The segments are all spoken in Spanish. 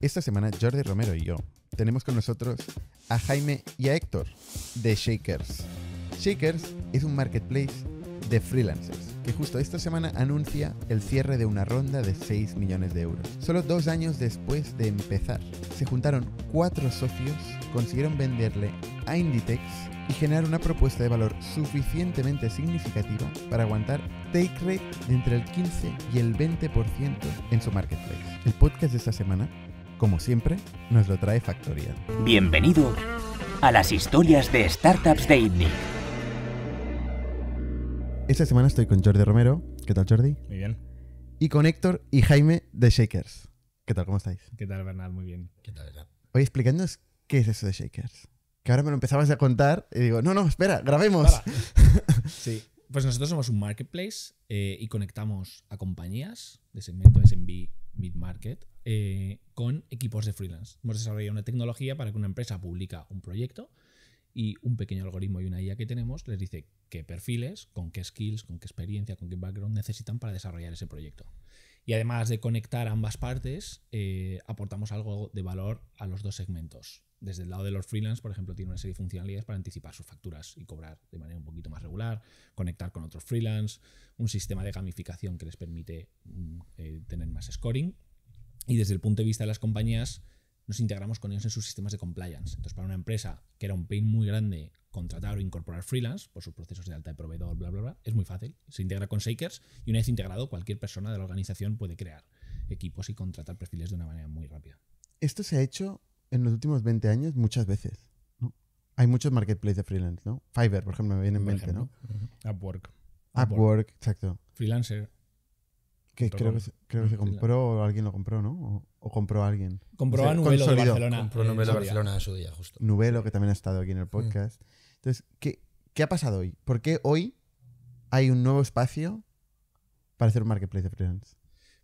Esta semana Jordi Romero y yo tenemos con nosotros a Jaime y a Héctor de Shakers. Shakers es un marketplace de freelancers que justo esta semana anuncia el cierre de una ronda de 6 millones de euros. Solo dos años después de empezar, se juntaron cuatro socios, consiguieron venderle a Inditex y generar una propuesta de valor suficientemente significativa para aguantar take rate entre el 15 y el 20% en su marketplace. El podcast de esta semana como siempre, nos lo trae Factoría. Bienvenido a las historias de startups de ITNIC. Esta semana estoy con Jordi Romero. ¿Qué tal, Jordi? Muy bien. Y con Héctor y Jaime de Shakers. ¿Qué tal? ¿Cómo estáis? ¿Qué tal, Bernal? Muy bien. ¿Qué tal, Bernard? Hoy explicándonos qué es eso de Shakers. Que ahora me lo empezabas a contar y digo, no, no, espera, grabemos. sí. Pues nosotros somos un marketplace eh, y conectamos a compañías de segmento SMB mid-market, eh, con equipos de freelance. Hemos desarrollado una tecnología para que una empresa publica un proyecto y un pequeño algoritmo y una IA que tenemos les dice qué perfiles, con qué skills, con qué experiencia, con qué background necesitan para desarrollar ese proyecto. Y además de conectar ambas partes, eh, aportamos algo de valor a los dos segmentos desde el lado de los freelance, por ejemplo, tiene una serie de funcionalidades para anticipar sus facturas y cobrar de manera un poquito más regular, conectar con otros freelance, un sistema de gamificación que les permite mm, eh, tener más scoring. Y desde el punto de vista de las compañías, nos integramos con ellos en sus sistemas de compliance. Entonces, para una empresa que era un pain muy grande contratar o incorporar freelance por sus procesos de alta de proveedor, bla, bla, bla, es muy fácil. Se integra con Shakers y una vez integrado, cualquier persona de la organización puede crear equipos y contratar perfiles de una manera muy rápida. Esto se ha hecho en los últimos 20 años muchas veces. Hay muchos marketplaces de freelance, ¿no? Fiverr, por ejemplo, me viene en mente, ¿no? Upwork. Upwork. exacto. Freelancer. Que creo, que, se compró, o alguien lo compró, ¿no? O, compró a alguien. Compró a Nubelo de Barcelona. Compró Nubelo de Barcelona de su día, justo. Nubelo, que también ha estado aquí en el podcast. Entonces, ¿qué, ¿qué ha pasado hoy? ¿Por qué hoy hay un nuevo espacio para hacer un marketplace de freelance?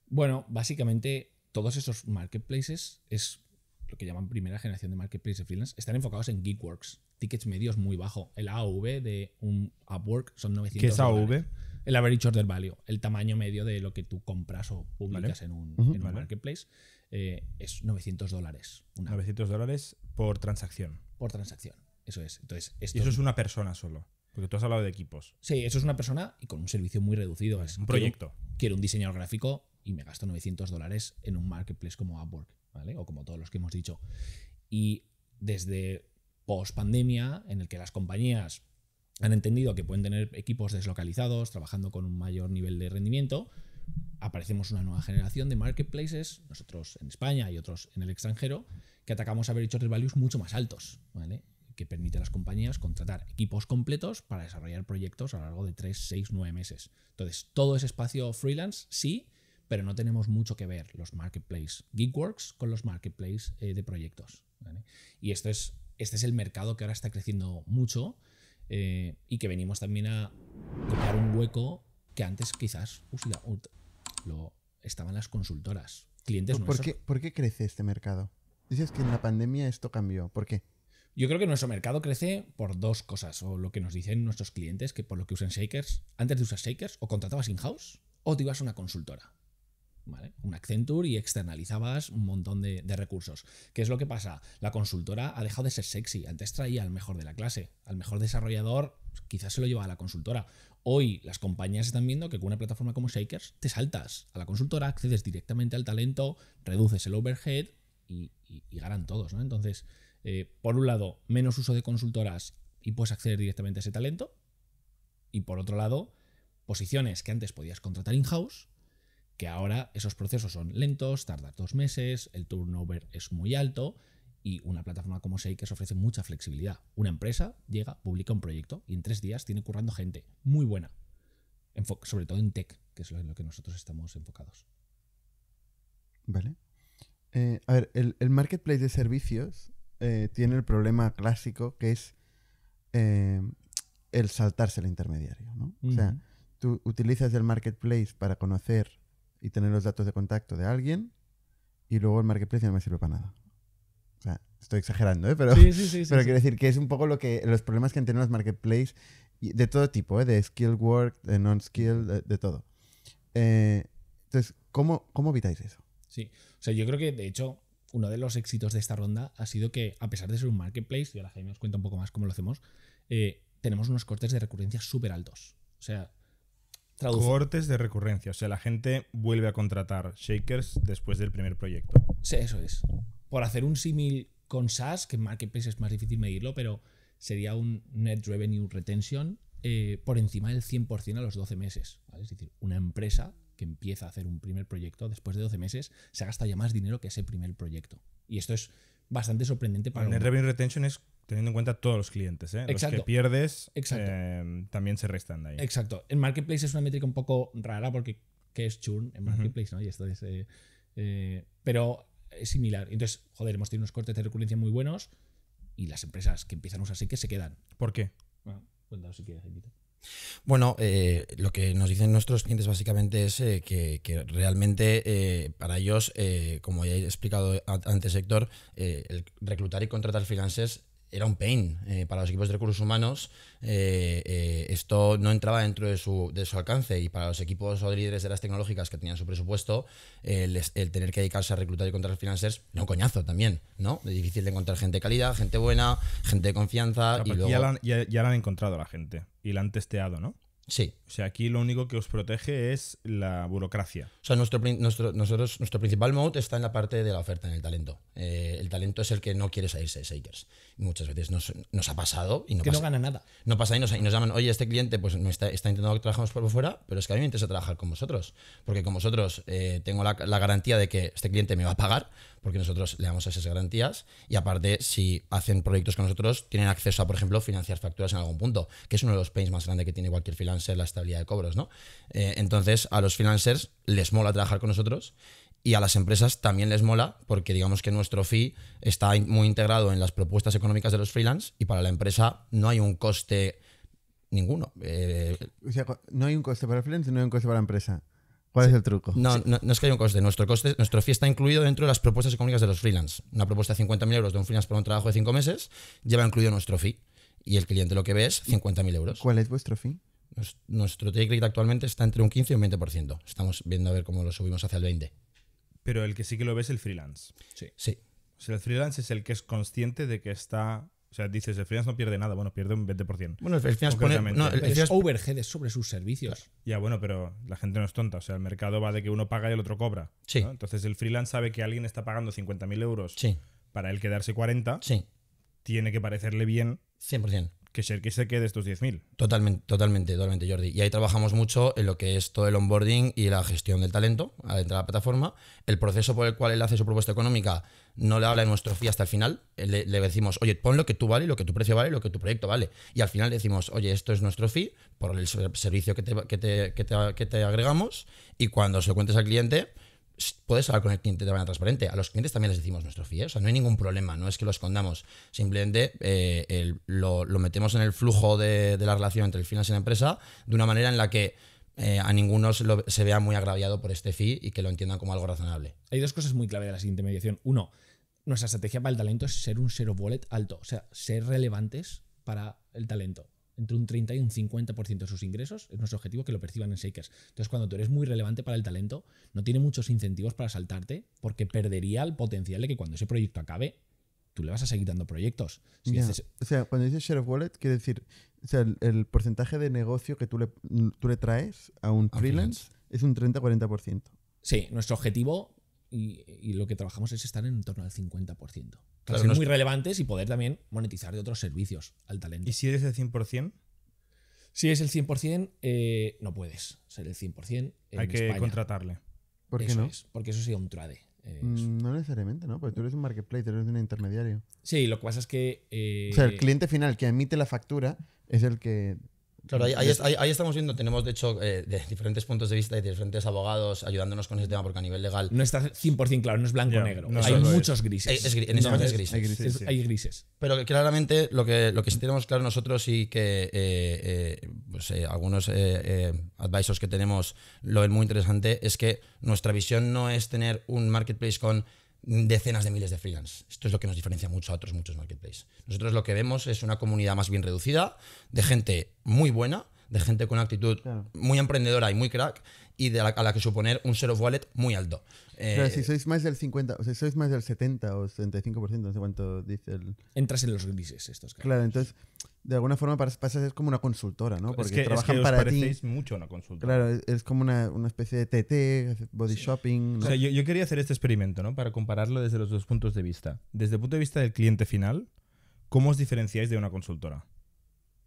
Bueno, básicamente todos esos marketplaces es lo que llaman primera generación de marketplace de freelance, están enfocados en Geekworks. Tickets medios muy bajo. El AV de un Upwork son 900 ¿Qué es AV? El average order value, el tamaño medio de lo que tú compras o publicas en un, marketplace, eh, es 900 dólares. 900 dólares por transacción. Por transacción, eso es. Entonces, eso es una persona solo. Porque tú has hablado de equipos. Sí, eso es una persona y con un servicio muy reducido. un proyecto. quiero un diseñador gráfico y me gasto 900 dólares en un marketplace como Upwork, ¿vale? O como todos los que hemos dicho. Y desde post pandemia, en el que las compañías han entendido que pueden tener equipos deslocalizados, trabajando con un mayor nivel de rendimiento, aparecemos una nueva generación de marketplaces, nosotros en España y otros en el extranjero, que atacamos a de values mucho más altos, ¿vale? que permite a las compañías contratar equipos completos para desarrollar proyectos a lo largo de 3, 6, 9 meses. Entonces, todo ese espacio freelance sí pero no tenemos mucho que ver los marketplaces Geekworks con los marketplaces eh, de proyectos. Y esto es, este es el mercado que ahora está creciendo mucho eh, y que venimos también a comprar un hueco que antes quizás lo, estaban las consultoras, clientes ¿Por qué crece este mercado? Dices que en la pandemia esto cambió. ¿Por qué? Yo creo que nuestro mercado crece por dos cosas, o lo que nos dicen nuestros clientes, que por lo que usan Shakers, antes de usar Shakers, o contratabas in-house o te ibas a una consultora. Un Accenture y externalizabas un montón de, recursos. ¿Qué es lo que pasa? La consultora ha dejado de ser sexy. Antes traía al mejor de la clase, al mejor desarrollador, quizás se lo llevaba a la consultora. Hoy las compañías están viendo que con una plataforma como Shakers te saltas a la consultora, accedes directamente al talento, reduces el overhead y, ganan todos, Entonces, eh, por un lado, menos uso de consultoras y puedes acceder directamente a ese talento. Y por otro lado, posiciones que antes podías contratar in-house que ahora esos procesos son lentos, tardan dos meses, el turnover es muy alto y una plataforma como Shakers ofrece mucha flexibilidad. Una empresa llega, publica un proyecto y en tres días tiene currando gente muy buena, sobre todo en tech, que es en lo que nosotros estamos enfocados. Vale. Eh, a ver, el, marketplace de servicios eh, tiene el problema clásico que es eh, el saltarse el intermediario. ¿no? O sea, tú utilizas el marketplace para conocer y tener los datos de contacto de alguien y luego el marketplace no me sirve para nada. O sea, estoy exagerando, ¿eh? pero, pero quiero decir que es un poco lo que los problemas que han tenido los marketplaces de todo tipo, ¿eh? de skill work, de non-skill, de, todo. Eh, entonces, ¿cómo, ¿cómo evitáis eso? Sí, o sea, yo creo que de hecho uno de los éxitos de esta ronda ha sido que, a pesar de ser un marketplace, y ahora Jaime os cuenta un poco más cómo lo hacemos, tenemos unos cortes de recurrencia súper altos. O sea, ¿Cortes de recurrencia. O sea, la gente vuelve a contratar shakers después del primer proyecto. Sí, eso es. Por hacer un símil con SaaS, que en Marketplace es más difícil medirlo, pero sería un Net Revenue Retention eh, por encima del 100% a los 12 meses. Es decir, una empresa que empieza a hacer un primer proyecto después de 12 meses se gasta ya más dinero que ese primer proyecto. Y esto es bastante sorprendente para... El Net Revenue Retention es Teniendo en cuenta todos los clientes, ¿eh? Los que pierdes em, también se restan de ahí. Exacto. En Marketplace es una métrica un poco rara porque ¿qué es churn en Marketplace? ¿no? Y esto es, eh, eh, pero es similar. Entonces, joder, hemos tenido unos cortes de recurrencia muy buenos y las empresas que empiezan a usar sí que se quedan. ¿Por qué? Bueno, cuéntanos si quieres, Bueno, eh, lo que nos dicen nuestros clientes básicamente es que, realmente para ellos, como ya he explicado antes Héctor, el reclutar y contratar freelancers era un pain eh, para los equipos de recursos humanos. Eh, eh, esto no entraba dentro de su, de su, alcance y para los equipos o líderes de las tecnológicas que tenían su presupuesto, el, tener que dedicarse a reclutar y contratar financiers era un coñazo también, ¿no? Es difícil de encontrar gente de calidad, gente buena, gente de confianza. y luego... ya, la, han encontrado la gente y la han testeado, ¿no? Sí. O sea, aquí lo único que os protege es la burocracia. O sea, nuestro, nuestro, nosotros, nuestro principal mote está en la parte de la oferta, en el talento. Eh, el talento es el que no quiere salirse de Shakers. Muchas veces nos, ha pasado y no que no gana nada. No pasa y nos, y nos llaman, oye, este cliente pues no está, está, intentando que trabajemos por fuera, pero es que a mí me interesa trabajar con vosotros. Porque con vosotros eh, tengo la, la garantía de que este cliente me va a pagar, porque nosotros le damos esas garantías y aparte si hacen proyectos con nosotros tienen acceso a, por ejemplo, financiar facturas en algún punto, que es uno de los pains más grandes que tiene cualquier freelancer, la estabilidad de cobros, ¿no? Eh, entonces a los freelancers les mola trabajar con nosotros y a las empresas también les mola porque digamos que nuestro fee está muy integrado en las propuestas económicas de los freelance y para la empresa no hay un coste ninguno. Eh, no hay un coste para el freelance, no hay un coste para la empresa. ¿Cuál es el truco? No, no, es que haya un coste. Nuestro coste, nuestro fee está incluido dentro de las propuestas económicas de los freelance. Una propuesta de 50.000 euros de un freelance por un trabajo de 5 meses lleva incluido nuestro fee. Y el cliente lo que ve es 50.000 euros. ¿Cuál es vuestro fee? nuestro take actualmente está entre un 15 y un 20%. Estamos viendo a ver cómo lo subimos hacia el 20%. Pero el que sí que lo ve es el freelance. Sí. sí. O sea, el freelance es el que es consciente de que está o sea, dices, el freelance no pierde nada, bueno, pierde un 20%. Bueno, el freelance pone, el, freelance overhead, es sobre sus servicios. Ya, bueno, pero la gente no es tonta. O sea, el mercado va de que uno paga y el otro cobra. Sí. Entonces, el freelance sabe que alguien está pagando 50.000 euros para él quedarse 40. Sí. Tiene que parecerle bien 100% que se quede estos 10.000. Totalmente, totalmente, totalmente, Jordi. Y ahí trabajamos mucho en lo que es todo el onboarding y la gestión del talento dentro de la plataforma. El proceso por el cual él hace su propuesta económica no le habla de nuestro fee hasta el final. Le, decimos, oye, pon lo que tú vale, lo que tu precio vale, lo que tu proyecto vale. Y al final decimos, oye, esto es nuestro fee por el servicio que te, que te agregamos. Y cuando se lo cuentes al cliente, puedes hablar con el cliente de manera transparente. A los clientes también les decimos nuestro fee. ¿eh? o sea, no hay ningún problema, no es que lo escondamos, simplemente eh, lo, metemos en el flujo de, la relación entre el finance y la empresa de una manera en la que eh, a ninguno se, vea muy agraviado por este fee y que lo entiendan como algo razonable. Hay dos cosas muy clave de la siguiente mediación. Uno, nuestra estrategia para el talento es ser un zero wallet alto, o sea, ser relevantes para el talento entre un 30 y un 50% de sus ingresos. Es nuestro objetivo que lo perciban en Shakers. Entonces, cuando tú eres muy relevante para el talento, no tiene muchos incentivos para saltarte porque perdería el potencial de que cuando ese proyecto acabe, tú le vas a seguir dando proyectos. o sea, cuando dices share of wallet, quiere decir, o sea, el, porcentaje de negocio que tú le, tú le traes a un freelance, freelance, es un 30-40%. Sí, nuestro objetivo y, lo que trabajamos es estar en torno al 50%. claro, muy relevantes y poder también monetizar de otros servicios al talento. ¿Y si eres el 100%? Si es el 100%, eh, no puedes ser el 100%. Hay que contratarle. ¿Por qué no? porque eso sería un trade. Eh, mm, no necesariamente, ¿no? Porque tú eres un marketplace, eres un intermediario. Sí, lo que pasa es que. Eh, o sea, el cliente final que emite la factura es el que Claro, ahí, estamos viendo, tenemos de hecho eh, de diferentes puntos de vista y diferentes abogados ayudándonos con ese tema porque a nivel legal... No está 100% claro, no es blanco-negro, o hay muchos grises. en ese momento es grises. Hay grises, Pero claramente lo que, lo que sí tenemos claro nosotros y que eh, eh, pues, algunos advisors que tenemos lo ven muy interesante es que nuestra visión no es tener un marketplace con decenas de miles de freelance. Esto es lo que nos diferencia mucho a otros muchos marketplaces. Nosotros lo que vemos es una comunidad más bien reducida, de gente muy buena, de gente con actitud muy emprendedora y muy crack, y a la que suponer un share of wallet muy alto. Eh, si sois más del 50, o si sois más del 70 o 75%, no sé cuánto dice el... Entras en los grises estos. Casos. Claro, entonces de alguna forma pasas es como una consultora, ¿no? Porque trabajan es que os para ti. mucho una consultora. Claro, es, como una, especie de TT, body shopping. O sea, yo, yo, quería hacer este experimento, ¿no? Para compararlo desde los dos puntos de vista. Desde el punto de vista del cliente final, ¿cómo os diferenciáis de una consultora?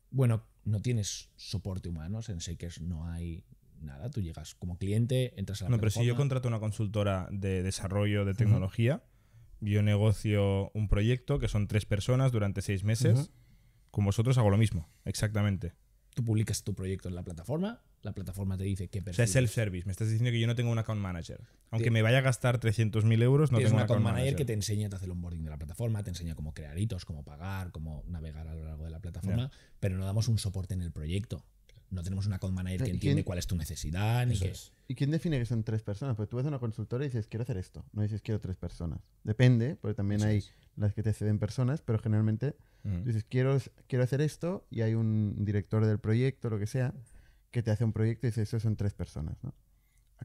Bueno, no tienes soporte humano, en Shakers no hay nada, tú llegas como cliente, entras a la No, pero si yo contrato una consultora de desarrollo de tecnología, yo negocio un proyecto que son tres personas durante seis meses, con vosotros hago lo mismo, exactamente. Tú publicas tu proyecto en la plataforma, la plataforma te dice qué persona. O self-service. Me estás diciendo que yo no tengo un account manager. Aunque me vaya a gastar 300.000 euros, no tengo un account, account manager, que te enseña, a hacer el onboarding de la plataforma, te enseña cómo crear hitos, cómo pagar, cómo navegar a lo largo de la plataforma, pero no damos un soporte en el proyecto no tenemos una con manager que entiende cuál es tu necesidad. ¿Y quién define que son tres personas? Pues tú vas a una consultora y dices, quiero hacer esto. No dices, quiero tres personas. Depende, porque también hay las que te ceden personas, pero generalmente dices, quiero, quiero hacer esto y hay un director del proyecto, lo que sea, que te hace un proyecto y dices, eso son tres personas. ¿no?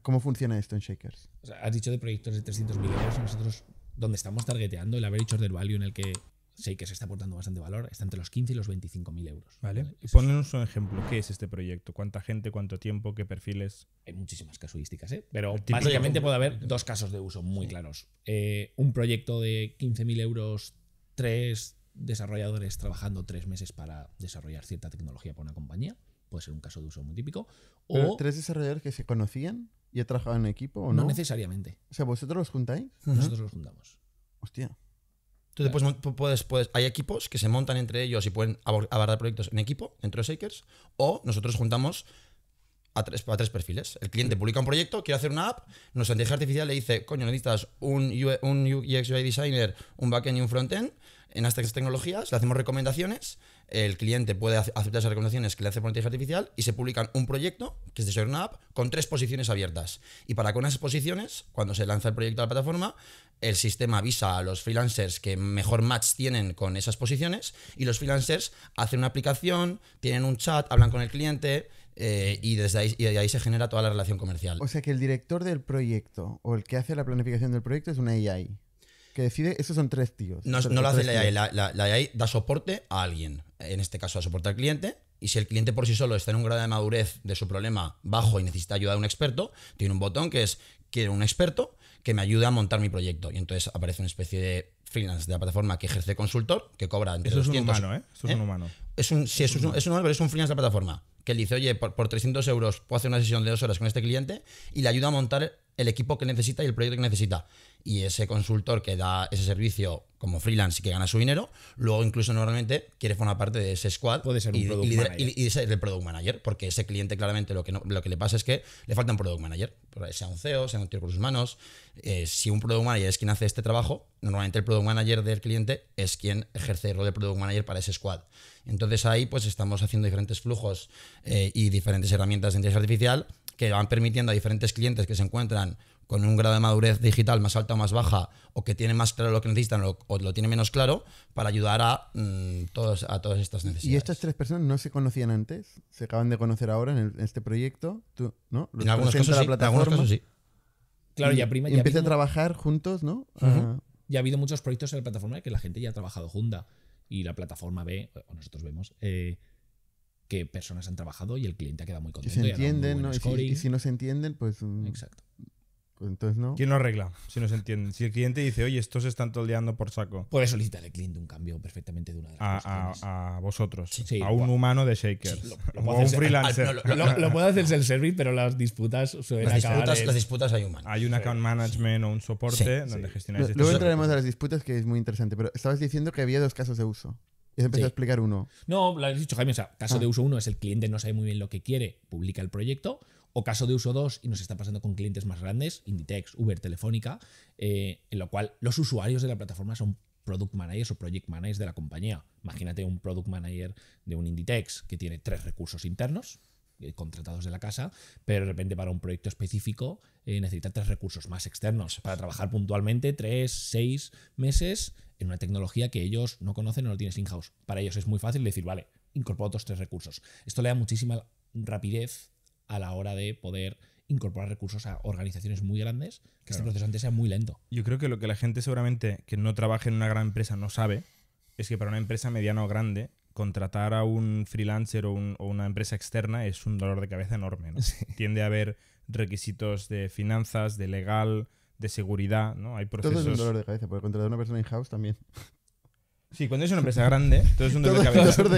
¿Cómo funciona esto en Shakers? has dicho de proyectos de 300 millones. Nosotros, donde estamos targeteando el average del value en el que sé que se está aportando bastante valor, está entre los 15 y los 25 mil euros. Vale. un ejemplo, ¿qué es este proyecto? ¿Cuánta gente, cuánto tiempo, qué perfiles? Hay muchísimas casuísticas, ¿eh? pero básicamente puede haber dos casos de uso muy claros. Eh, un proyecto de 15 mil euros, tres desarrolladores trabajando tres meses para desarrollar cierta tecnología para una compañía. Puede ser un caso de uso muy típico. O ¿Tres desarrolladores que se conocían y han trabajado en equipo o no? necesariamente. O sea, ¿vosotros los juntáis? Nosotros los juntamos. Hostia. Entonces puedes, hay equipos que se montan entre ellos y pueden abordar proyectos en equipo, entre de Shakers, o nosotros juntamos a tres, tres perfiles. El cliente publica un proyecto, quiere hacer una app, nos inteligencia artificial le dice, coño, necesitas un, e, un UX UI designer, un backend y un frontend en estas tecnologías, le hacemos recomendaciones el cliente puede aceptar esas recomendaciones que le hace por inteligencia artificial y se publican un proyecto, que es de ser una app, con tres posiciones abiertas. Y para con esas posiciones, cuando se lanza el proyecto a la plataforma, el sistema avisa a los freelancers que mejor match tienen con esas posiciones y los freelancers hacen una aplicación, tienen un chat, hablan con el cliente, eh, y desde ahí, de ahí se genera toda la relación comercial. O sea que el director del proyecto o el que hace la planificación del proyecto es una AI que decide, esos son tres tíos. No, lo hace la AI, la, AI da soporte a alguien, en este caso a soporte al cliente, y si el cliente por sí solo está en un grado de madurez de su problema bajo y necesita ayuda de un experto, tiene un botón que es quiero un experto que me ayude a montar mi proyecto. Y entonces aparece una especie de freelance de la plataforma que ejerce consultor, que cobra entre Eso es un humano, ¿eh? Eso es un ¿Eh? humano. Es un, es, es un es un freelance de la plataforma. Que le dice, oye, por, por 300 euros puedo hacer una sesión de dos horas con este cliente y le ayuda a montar el equipo que necesita y el proyecto que necesita y ese consultor que da ese servicio como freelance y que gana su dinero, luego incluso normalmente quiere formar parte de ese squad Puede ser un y, product ser el product manager, porque ese cliente claramente lo que, lo que le pasa es que le falta un product manager, sea un CEO, sea un tío con sus manos. Eh, si un product manager es quien hace este trabajo, normalmente el product manager del cliente es quien ejerce el rol de product manager para ese squad. Entonces ahí pues estamos haciendo diferentes flujos eh, y diferentes herramientas de inteligencia artificial que van permitiendo a diferentes clientes que se encuentran con un grado de madurez digital más alta o más baja, o que tiene más claro lo que necesitan o, lo tiene menos claro, para ayudar a, mm, todos, a todas estas necesidades. ¿Y estas tres personas no se conocían antes? ¿Se acaban de conocer ahora en, este proyecto? ¿no? en, algunos casos, la sí, Claro, ya, prima, y Empieza a trabajar juntos, ¿no? Ya ha habido muchos proyectos en la plataforma que la gente ya ha trabajado junta y la plataforma ve, o nosotros vemos, eh, que personas han trabajado y el cliente ha quedado muy contento. si, y si no se entienden, pues... Mm, Exacto entonces no. ¿Quién lo arregla? Si no se entiende. Si el cliente dice, oye, estos se están toldeando por saco. Puede solicitar al cliente un cambio perfectamente de una de A, a, vosotros. a un humano de Shakers. o a un freelancer. lo, puede hacer el service pero las disputas suelen las disputas, hay humanos. Hay un account management o un soporte donde gestionáis este Luego entraremos a las disputas, que es muy interesante. Pero estabas diciendo que había dos casos de uso. Y empezó a explicar uno. No, lo has dicho, Jaime. O sea, caso ah. de uso uno es el cliente no sabe muy bien lo que quiere, publica el proyecto caso de uso 2 y nos está pasando con clientes más grandes, Inditex, Uber, Telefónica, eh, en lo cual los usuarios de la plataforma son product managers o project managers de la compañía. Imagínate un product manager de un Inditex que tiene tres recursos internos eh, contratados de la casa, pero de repente para un proyecto específico eh, necesita tres recursos más externos para trabajar puntualmente tres, seis meses en una tecnología que ellos no conocen o no tienen in-house. Para ellos es muy fácil decir, vale, incorporo otros tres recursos. Esto le da muchísima rapidez a la hora de poder incorporar recursos a organizaciones muy grandes, que este proceso antes sea muy lento. Yo creo que lo que la gente seguramente que no trabaja en una gran empresa no sabe es que para una empresa mediana o grande contratar a un freelancer o, una empresa externa es un dolor de cabeza enorme. Tiende a haber requisitos de finanzas, de legal, de seguridad, ¿no? Hay procesos... Todo es un dolor de cabeza, porque contratar a una persona in-house también. Sí, cuando es una empresa grande, todo es un dolor, de cabeza. Lo, que,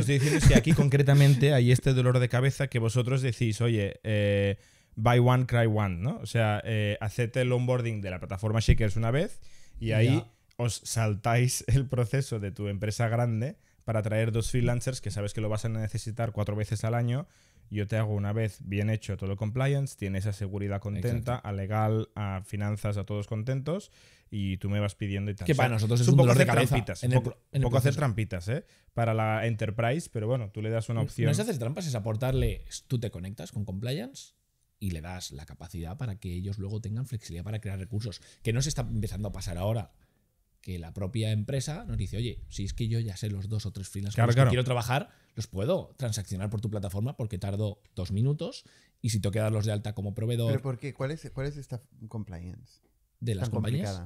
estoy diciendo es que aquí concretamente hay este dolor de cabeza que vosotros decís, oye, eh, buy one, cry one, ¿no? O sea, eh, el onboarding de la plataforma Shakers una vez y ahí os saltáis el proceso de tu empresa grande para traer dos freelancers que sabes que lo vas a necesitar cuatro veces al año. Yo te hago una vez bien hecho todo el compliance, tienes esa seguridad contenta, a legal, a finanzas, a todos contentos y tú me vas pidiendo y tal. Que para nosotros es, un, poco hacer trampitas. un poco, hacer trampitas, ¿eh? Para la Enterprise, pero bueno, tú le das una opción. No es hacer trampas, es aportarle. Tú te conectas con Compliance y le das la capacidad para que ellos luego tengan flexibilidad para crear recursos. Que no se está empezando a pasar ahora que la propia empresa nos dice, oye, si es que yo ya sé los dos o tres freelancers que quiero trabajar, los puedo transaccionar por tu plataforma porque tardo dos minutos y si tengo que darlos de alta como proveedor. ¿Pero por qué? es, cuál es esta compliance? de las compañías.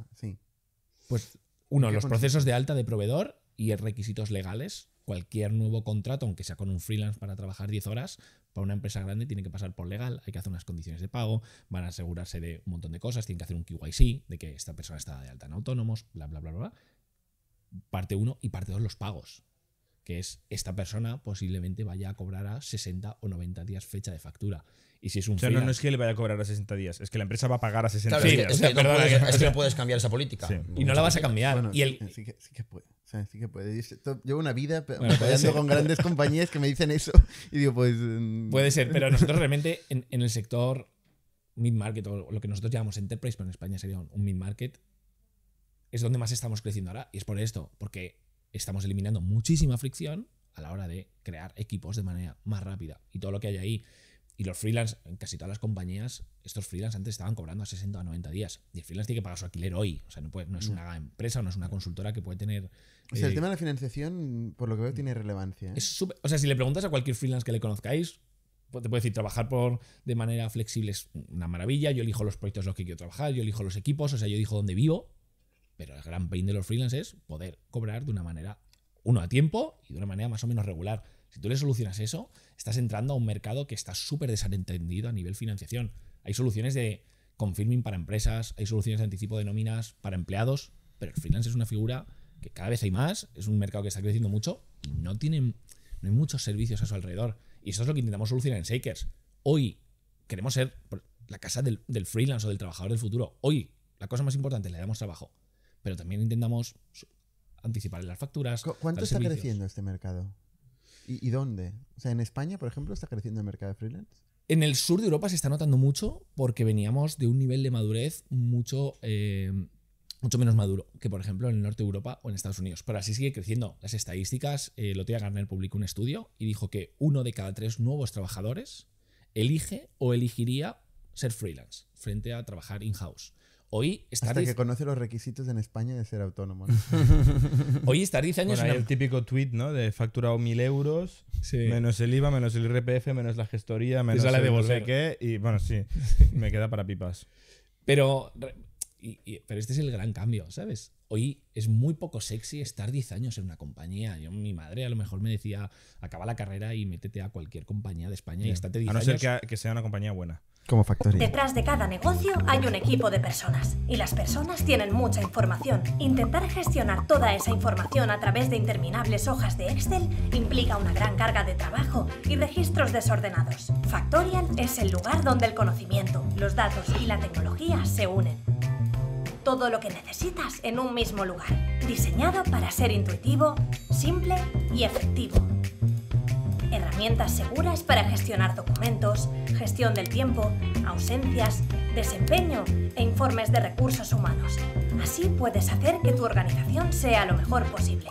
Pues uno, los procesos de alta de proveedor y requisitos legales. Cualquier nuevo contrato, aunque sea con un freelance para trabajar 10 horas, para una empresa grande tiene que pasar por legal, hay que hacer unas condiciones de pago, van a asegurarse de un montón de cosas, tienen que hacer un KYC, de que esta persona está de alta en autónomos, bla, bla, bla, bla. Parte 1 y parte 2 los pagos que es esta persona posiblemente vaya a cobrar a 60 o 90 días fecha de factura. Y si es un no, es que le vaya a cobrar a 60 días, es que la empresa va a pagar a 60 días. Es que, no puedes, cambiar esa política. Y no la vas a cambiar. y eh, sí, que, puede. sí que puede. Llevo una vida bueno, con grandes compañías que me dicen eso y digo, pues... Mm, puede ser, pero nosotros realmente en, el sector mid-market o lo que nosotros llamamos enterprise, pero en España sería un mid-market, es donde más estamos creciendo ahora. Y es por esto, porque estamos eliminando muchísima fricción a la hora de crear equipos de manera más rápida. Y todo lo que hay ahí, y los freelance, en casi todas las compañías, estos freelance antes estaban cobrando a 60 o 90 días. Y el freelance tiene que pagar su alquiler hoy. O sea, no, es mm. una empresa, no es una consultora que puede tener. O sea, el eh, tema de la financiación, por lo que veo, tiene relevancia. ¿eh? o sea, si le preguntas a cualquier freelance que le conozcáis, pues te puede decir, trabajar por, de manera flexible es una maravilla. Yo elijo los proyectos en los que quiero trabajar, yo elijo los equipos, o sea, yo digo dónde vivo. Pero el gran pain de los freelancers es poder cobrar de una manera, uno a tiempo y de una manera más o menos regular. Si tú le solucionas eso, estás entrando a un mercado que está súper desentendido a nivel financiación. Hay soluciones de confirming para empresas, hay soluciones de anticipo de nóminas para empleados, pero el freelance es una figura que cada vez hay más, es un mercado que está creciendo mucho y no tienen no hay muchos servicios a su alrededor. Y eso es lo que intentamos solucionar en Shakers. Hoy queremos ser la casa del, del freelance o del trabajador del futuro. Hoy la cosa más importante es le damos trabajo pero también intentamos anticipar las facturas. ¿Cuánto está creciendo este mercado? ¿Y, dónde? O sea, en España, por ejemplo, está creciendo el mercado de freelance. En el sur de Europa se está notando mucho porque veníamos de un nivel de madurez mucho, eh, mucho menos maduro que, por ejemplo, en el norte de Europa o en Estados Unidos. Pero así sigue creciendo. Las estadísticas, eh, Lotea Garner publicó un estudio y dijo que uno de cada tres nuevos trabajadores elige o elegiría ser freelance frente a trabajar in-house. Hoy estar que conoce los requisitos en España de ser autónomo. Hoy estar 10 años... en el típico tweet, ¿no? De facturado 1000 euros, menos el IVA, menos el RPF, menos la gestoría, menos la de boseque Y bueno, sí, me queda para pipas. Pero, pero este es el gran cambio, ¿sabes? Hoy es muy poco sexy estar 10 años en una compañía. Yo, mi madre a lo mejor me decía, acaba la carrera y métete a cualquier compañía de España y estate 10 años. A no ser que sea una compañía buena. Detrás de cada negocio hay un equipo de personas y las personas tienen mucha información. Intentar gestionar toda esa información a través de interminables hojas de Excel implica una gran carga de trabajo y registros desordenados. Factorial es el lugar donde el conocimiento, los datos y la tecnología se unen. Todo lo que necesitas en un mismo lugar. Diseñado para ser intuitivo, simple y efectivo seguras para gestionar documentos, gestión del tiempo, ausencias, desempeño e informes de recursos humanos. Así puedes hacer que tu organización sea lo mejor posible.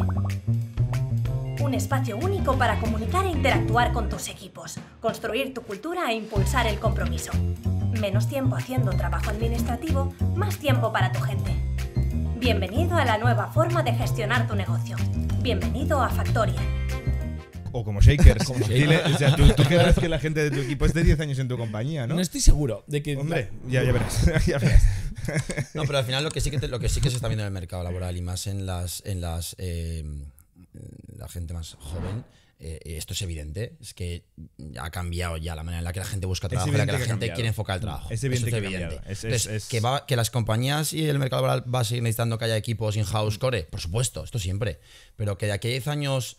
Un espacio único para comunicar e interactuar con tus equipos, construir tu cultura e impulsar el compromiso. Menos tiempo haciendo trabajo administrativo, más tiempo para tu gente. Bienvenido a la nueva forma de gestionar tu negocio. Bienvenido a Factoria o como Shakers. como o sea, tú, tú querrás que la gente de tu equipo esté 10 años en tu compañía, ¿no? No estoy seguro de que. Hombre, ya, ya verás. no, pero al final lo que sí que, lo que, sí que se está viendo en el mercado laboral y más en las. En las eh, la gente más joven. Eh, esto es evidente, es que ha cambiado ya la manera en la que la gente busca trabajo, en la que la gente quiere enfocar el trabajo. Es evidente, que, va, que las compañías y el mercado laboral va a seguir necesitando que haya equipos in-house core, por supuesto, esto siempre, pero que de aquí a 10 años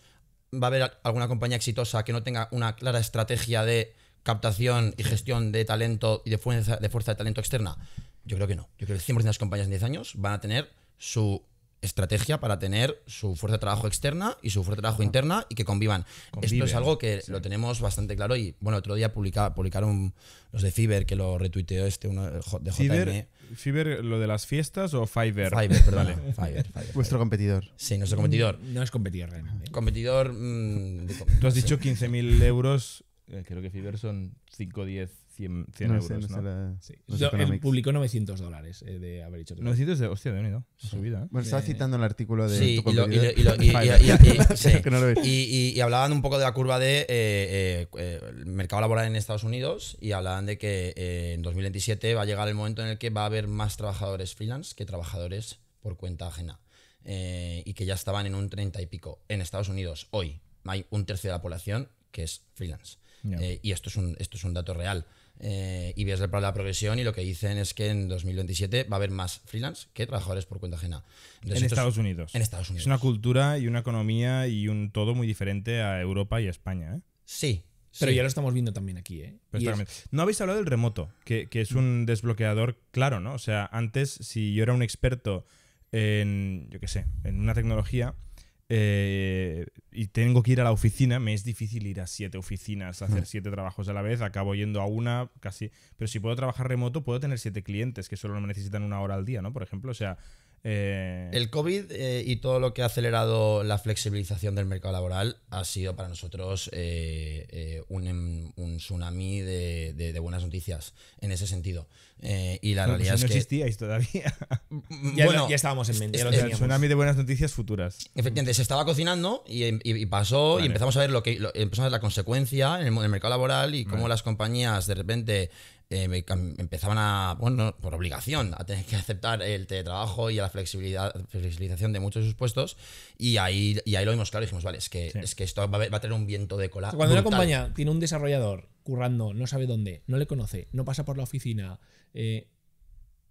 va a haber alguna compañía exitosa que no tenga una clara estrategia de captación y gestión de talento y de fuerza de, fuerza de talento externa? Yo creo que no. Yo creo que 100% de las compañías en 10 años van a tener su estrategia para tener su fuerza de trabajo externa y su fuerza de trabajo interna y que convivan. Esto es algo que lo tenemos bastante claro y bueno, otro día publicaron los de Fiverr que lo retuiteó este uno de JM. E. Fiverr, lo de las fiestas o Fiverr? Fiverr, perdón. Vale. Fiverr, Vuestro competidor. Sí, nuestro competidor. Mm, no es competidor Competidor. Mm, Tú has dicho 15.000 euros. Eh, creo que Fiverr son 5 o 10 100, euros. publicó 900 dólares eh, de haber hecho. 900 de hostia, de unido. ¿eh? estaba citando el artículo de. Sí, y hablaban un poco de la curva de eh, el mercado laboral en Estados Unidos y hablaban de que en 2027 va a llegar el momento en el que va a haber más trabajadores freelance que trabajadores por cuenta ajena. y que ya estaban en un 30 y pico. En Estados Unidos, hoy, hay un tercio de la población que es freelance. y esto es, un, esto es un dato real. Eh, y ves el plan de la progresión y lo que dicen es que en 2027 va a haber más freelance que trabajadores por cuenta ajena. en Estados Unidos. En Estados Es una cultura y una economía y un todo muy diferente a Europa y España. ¿eh? Sí. Pero ya lo estamos viendo también aquí. ¿eh? No habéis hablado del remoto, que, que, es un desbloqueador claro, ¿no? O sea, antes si yo era un experto en, yo qué sé, en una tecnología eh, y tengo que ir a la oficina, me es difícil ir a siete oficinas, hacer hmm. siete trabajos a la vez, acabo yendo a una casi. Pero si puedo trabajar remoto, puedo tener siete clientes que solo me necesitan una hora al día, ¿no? Por ejemplo, o sea, eh, el COVID eh, y todo lo que ha acelerado la flexibilización del mercado laboral ha sido para nosotros eh, em, un, tsunami de, buenas noticias en ese sentido. y la pues realidad si no existíais todavía. Mm, ya, bueno, ya estábamos en mente. Un tsunami de buenas noticias futuras. Efectivamente, se estaba cocinando y, em, pasó y empezamos a ver lo que empezamos a ver la consecuencia en el, mercado laboral y cómo las compañías de repente eh, empezaban a, bueno, por obligación, a tener que aceptar el teletrabajo y a la flexibilidad, flexibilización de muchos de sus puestos. Y ahí, y ahí lo vimos claro y dijimos, vale, es que, es que esto va a, tener un viento de cola. cuando una compañía tiene un desarrollador currando, no sabe dónde, no le conoce, no pasa por la oficina, eh,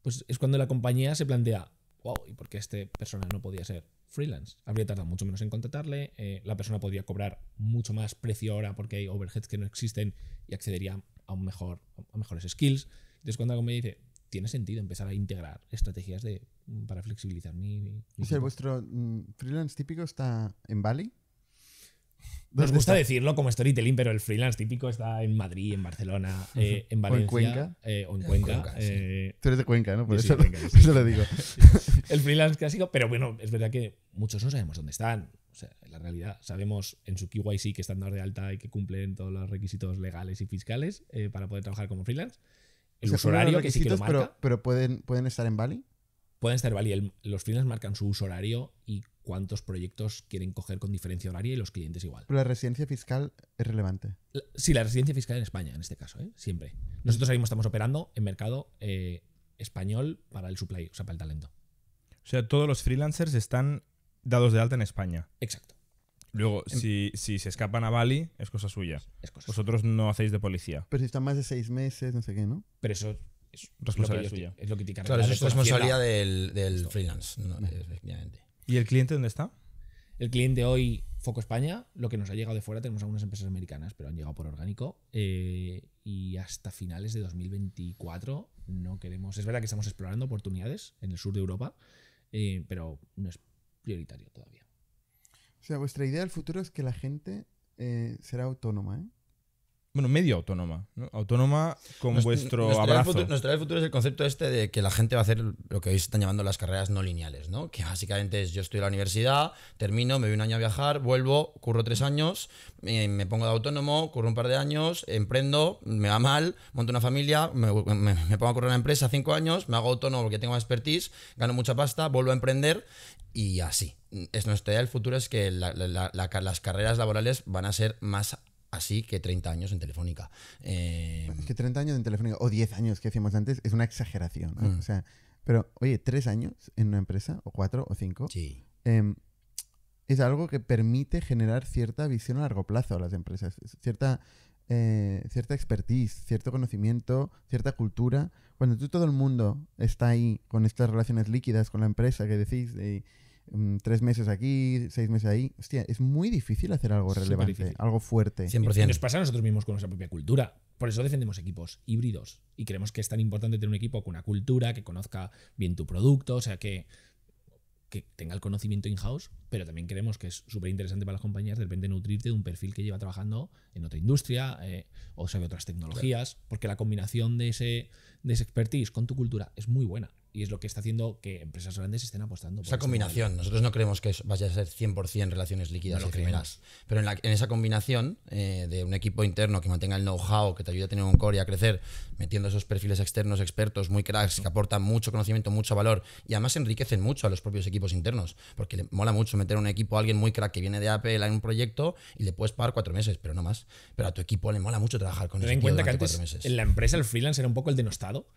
pues es cuando la compañía se plantea, wow, ¿y por qué este persona no podía ser freelance? Habría tardado mucho menos en contratarle, eh, la persona podría cobrar mucho más precio ahora porque hay overheads que no existen y accedería a, un mejor, a mejores skills. Entonces, cuando alguien me dice, tiene sentido empezar a integrar estrategias de, para flexibilizar mi. mi o ¿vuestro mm, freelance típico está en Bali? Nos gusta? decirlo como storytelling, pero el freelance típico está en Madrid, en Barcelona, eh, en Valencia. Eh, o en Cuenca. o en Cuenca. Eh. Tú eres de Cuenca, ¿no? Por, eso, lo digo. el freelance clásico, pero bueno, es verdad que muchos no sabemos dónde están. O sea, la realidad, sabemos en su KYC que están dados de alta y que cumplen todos los requisitos legales y fiscales eh, para poder trabajar como freelance. El o que sí que lo marca. Pero, pueden, pueden estar en Bali. Pueden estar en Bali. los freelance marcan su uso horario y cuántos proyectos quieren coger con diferencia horaria y los clientes igual. Pero la residencia fiscal es relevante. sí, la residencia fiscal en España, en este caso, ¿eh? siempre. Nosotros ahí estamos operando en mercado eh, español para el supply, o sea, para el talento. O sea, todos los freelancers están dados de alta en España. Exacto. Luego, em- si, se escapan a Bali, es cosa suya. Vosotros no hacéis de policía. Pero si están más de seis meses, no sé qué, ¿no? Pero eso es responsabilidad suya. Es lo que te Claro, eso es responsabilidad del, freelance, ¿Y el cliente dónde está? El cliente hoy, Foco España, lo que nos ha llegado de fuera, tenemos algunas empresas americanas, pero han llegado por orgánico. Eh, y hasta finales de 2024 no queremos. Es verdad que estamos explorando oportunidades en el sur de Europa, eh, pero no es prioritario todavía. O sea, vuestra idea del futuro es que la gente eh, será autónoma, ¿eh? Bueno, medio autónoma. Autónoma con vuestro abrazo. Nuestra idea del futuro es el concepto este de que la gente va a hacer lo que hoy se están llamando las carreras no lineales, ¿no? Que básicamente es yo estoy en la universidad, termino, me doy un año a viajar, vuelvo, curro tres años, me, pongo de autónomo, curro un par de años, emprendo, me va mal, monto una familia, me, pongo a correr una empresa cinco años, me hago autónomo porque tengo más expertise, gano mucha pasta, vuelvo a emprender y así. Es nuestra idea del futuro es que las carreras laborales van a ser más así que 30 años en Telefónica. Eh, es que 30 años en Telefónica, o 10 años que hacíamos antes, es una exageración. Mm. O sea, pero, oye, 3 años en una empresa, o 4 o 5, sí. Em, es algo que permite generar cierta visión a largo plazo a las empresas, cierta, eh, cierta expertise, cierto conocimiento, cierta cultura. Cuando tú todo el mundo está ahí con estas relaciones líquidas con la empresa que decís... Mm, tres meses aquí, seis meses ahí. Hostia, es muy difícil hacer algo relevante, algo fuerte. 100%. nos pasa a nosotros mismos con nuestra propia cultura. Por eso defendemos equipos híbridos y creemos que es tan importante tener un equipo con una cultura que conozca bien tu producto, o sea, que, que tenga el conocimiento in-house, pero también creemos que es súper interesante para las compañías de repente nutrirte de un perfil que lleva trabajando en otra industria eh, o sabe otras tecnologías, porque la combinación de ese, de ese expertise con tu cultura es muy buena y es lo que está haciendo que empresas grandes estén apostando. esa combinación, nosotros no creemos que vaya a ser 100% relaciones líquidas o primeras pero en, esa combinación eh, de un equipo interno que mantenga el know-how, que te ayude a tener un core y a crecer, metiendo esos perfiles externos, expertos, muy cracks, que aportan mucho conocimiento, mucho valor y además enriquecen mucho a los propios equipos internos, porque le mola mucho meter a un equipo a alguien muy crack que viene de Apple en un proyecto y le puedes pagar cuatro meses, pero no más. Pero a tu equipo le mola mucho trabajar con ese en cuenta que meses. en la empresa el freelance era un poco el denostado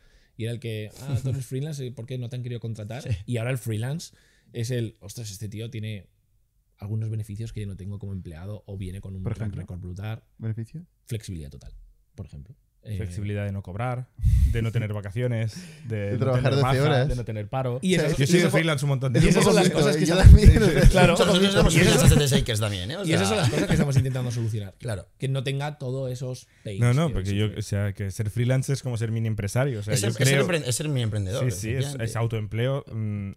y era el que, ah, tú eres freelance, ¿por qué no te han querido contratar? Y ahora el freelance es el, ostras, este tío tiene algunos beneficios que yo no tengo como empleado o viene con un récord brutal. ¿Beneficio? Flexibilidad total, por ejemplo. Eh, Flexibilidad de no cobrar, de no tener vacaciones, de, no trabajar tener horas. de no tener paro. Y eso, yo he sido freelance un montón de Y esas son las cosas que estamos intentando solucionar. Claro. Que no tenga todos esos No, no, porque yo, o sea, que ser freelance es como ser mini empresario. O sea, es, ser es, ser mini emprendedor. Sí, sí, es, autoempleo. Mm,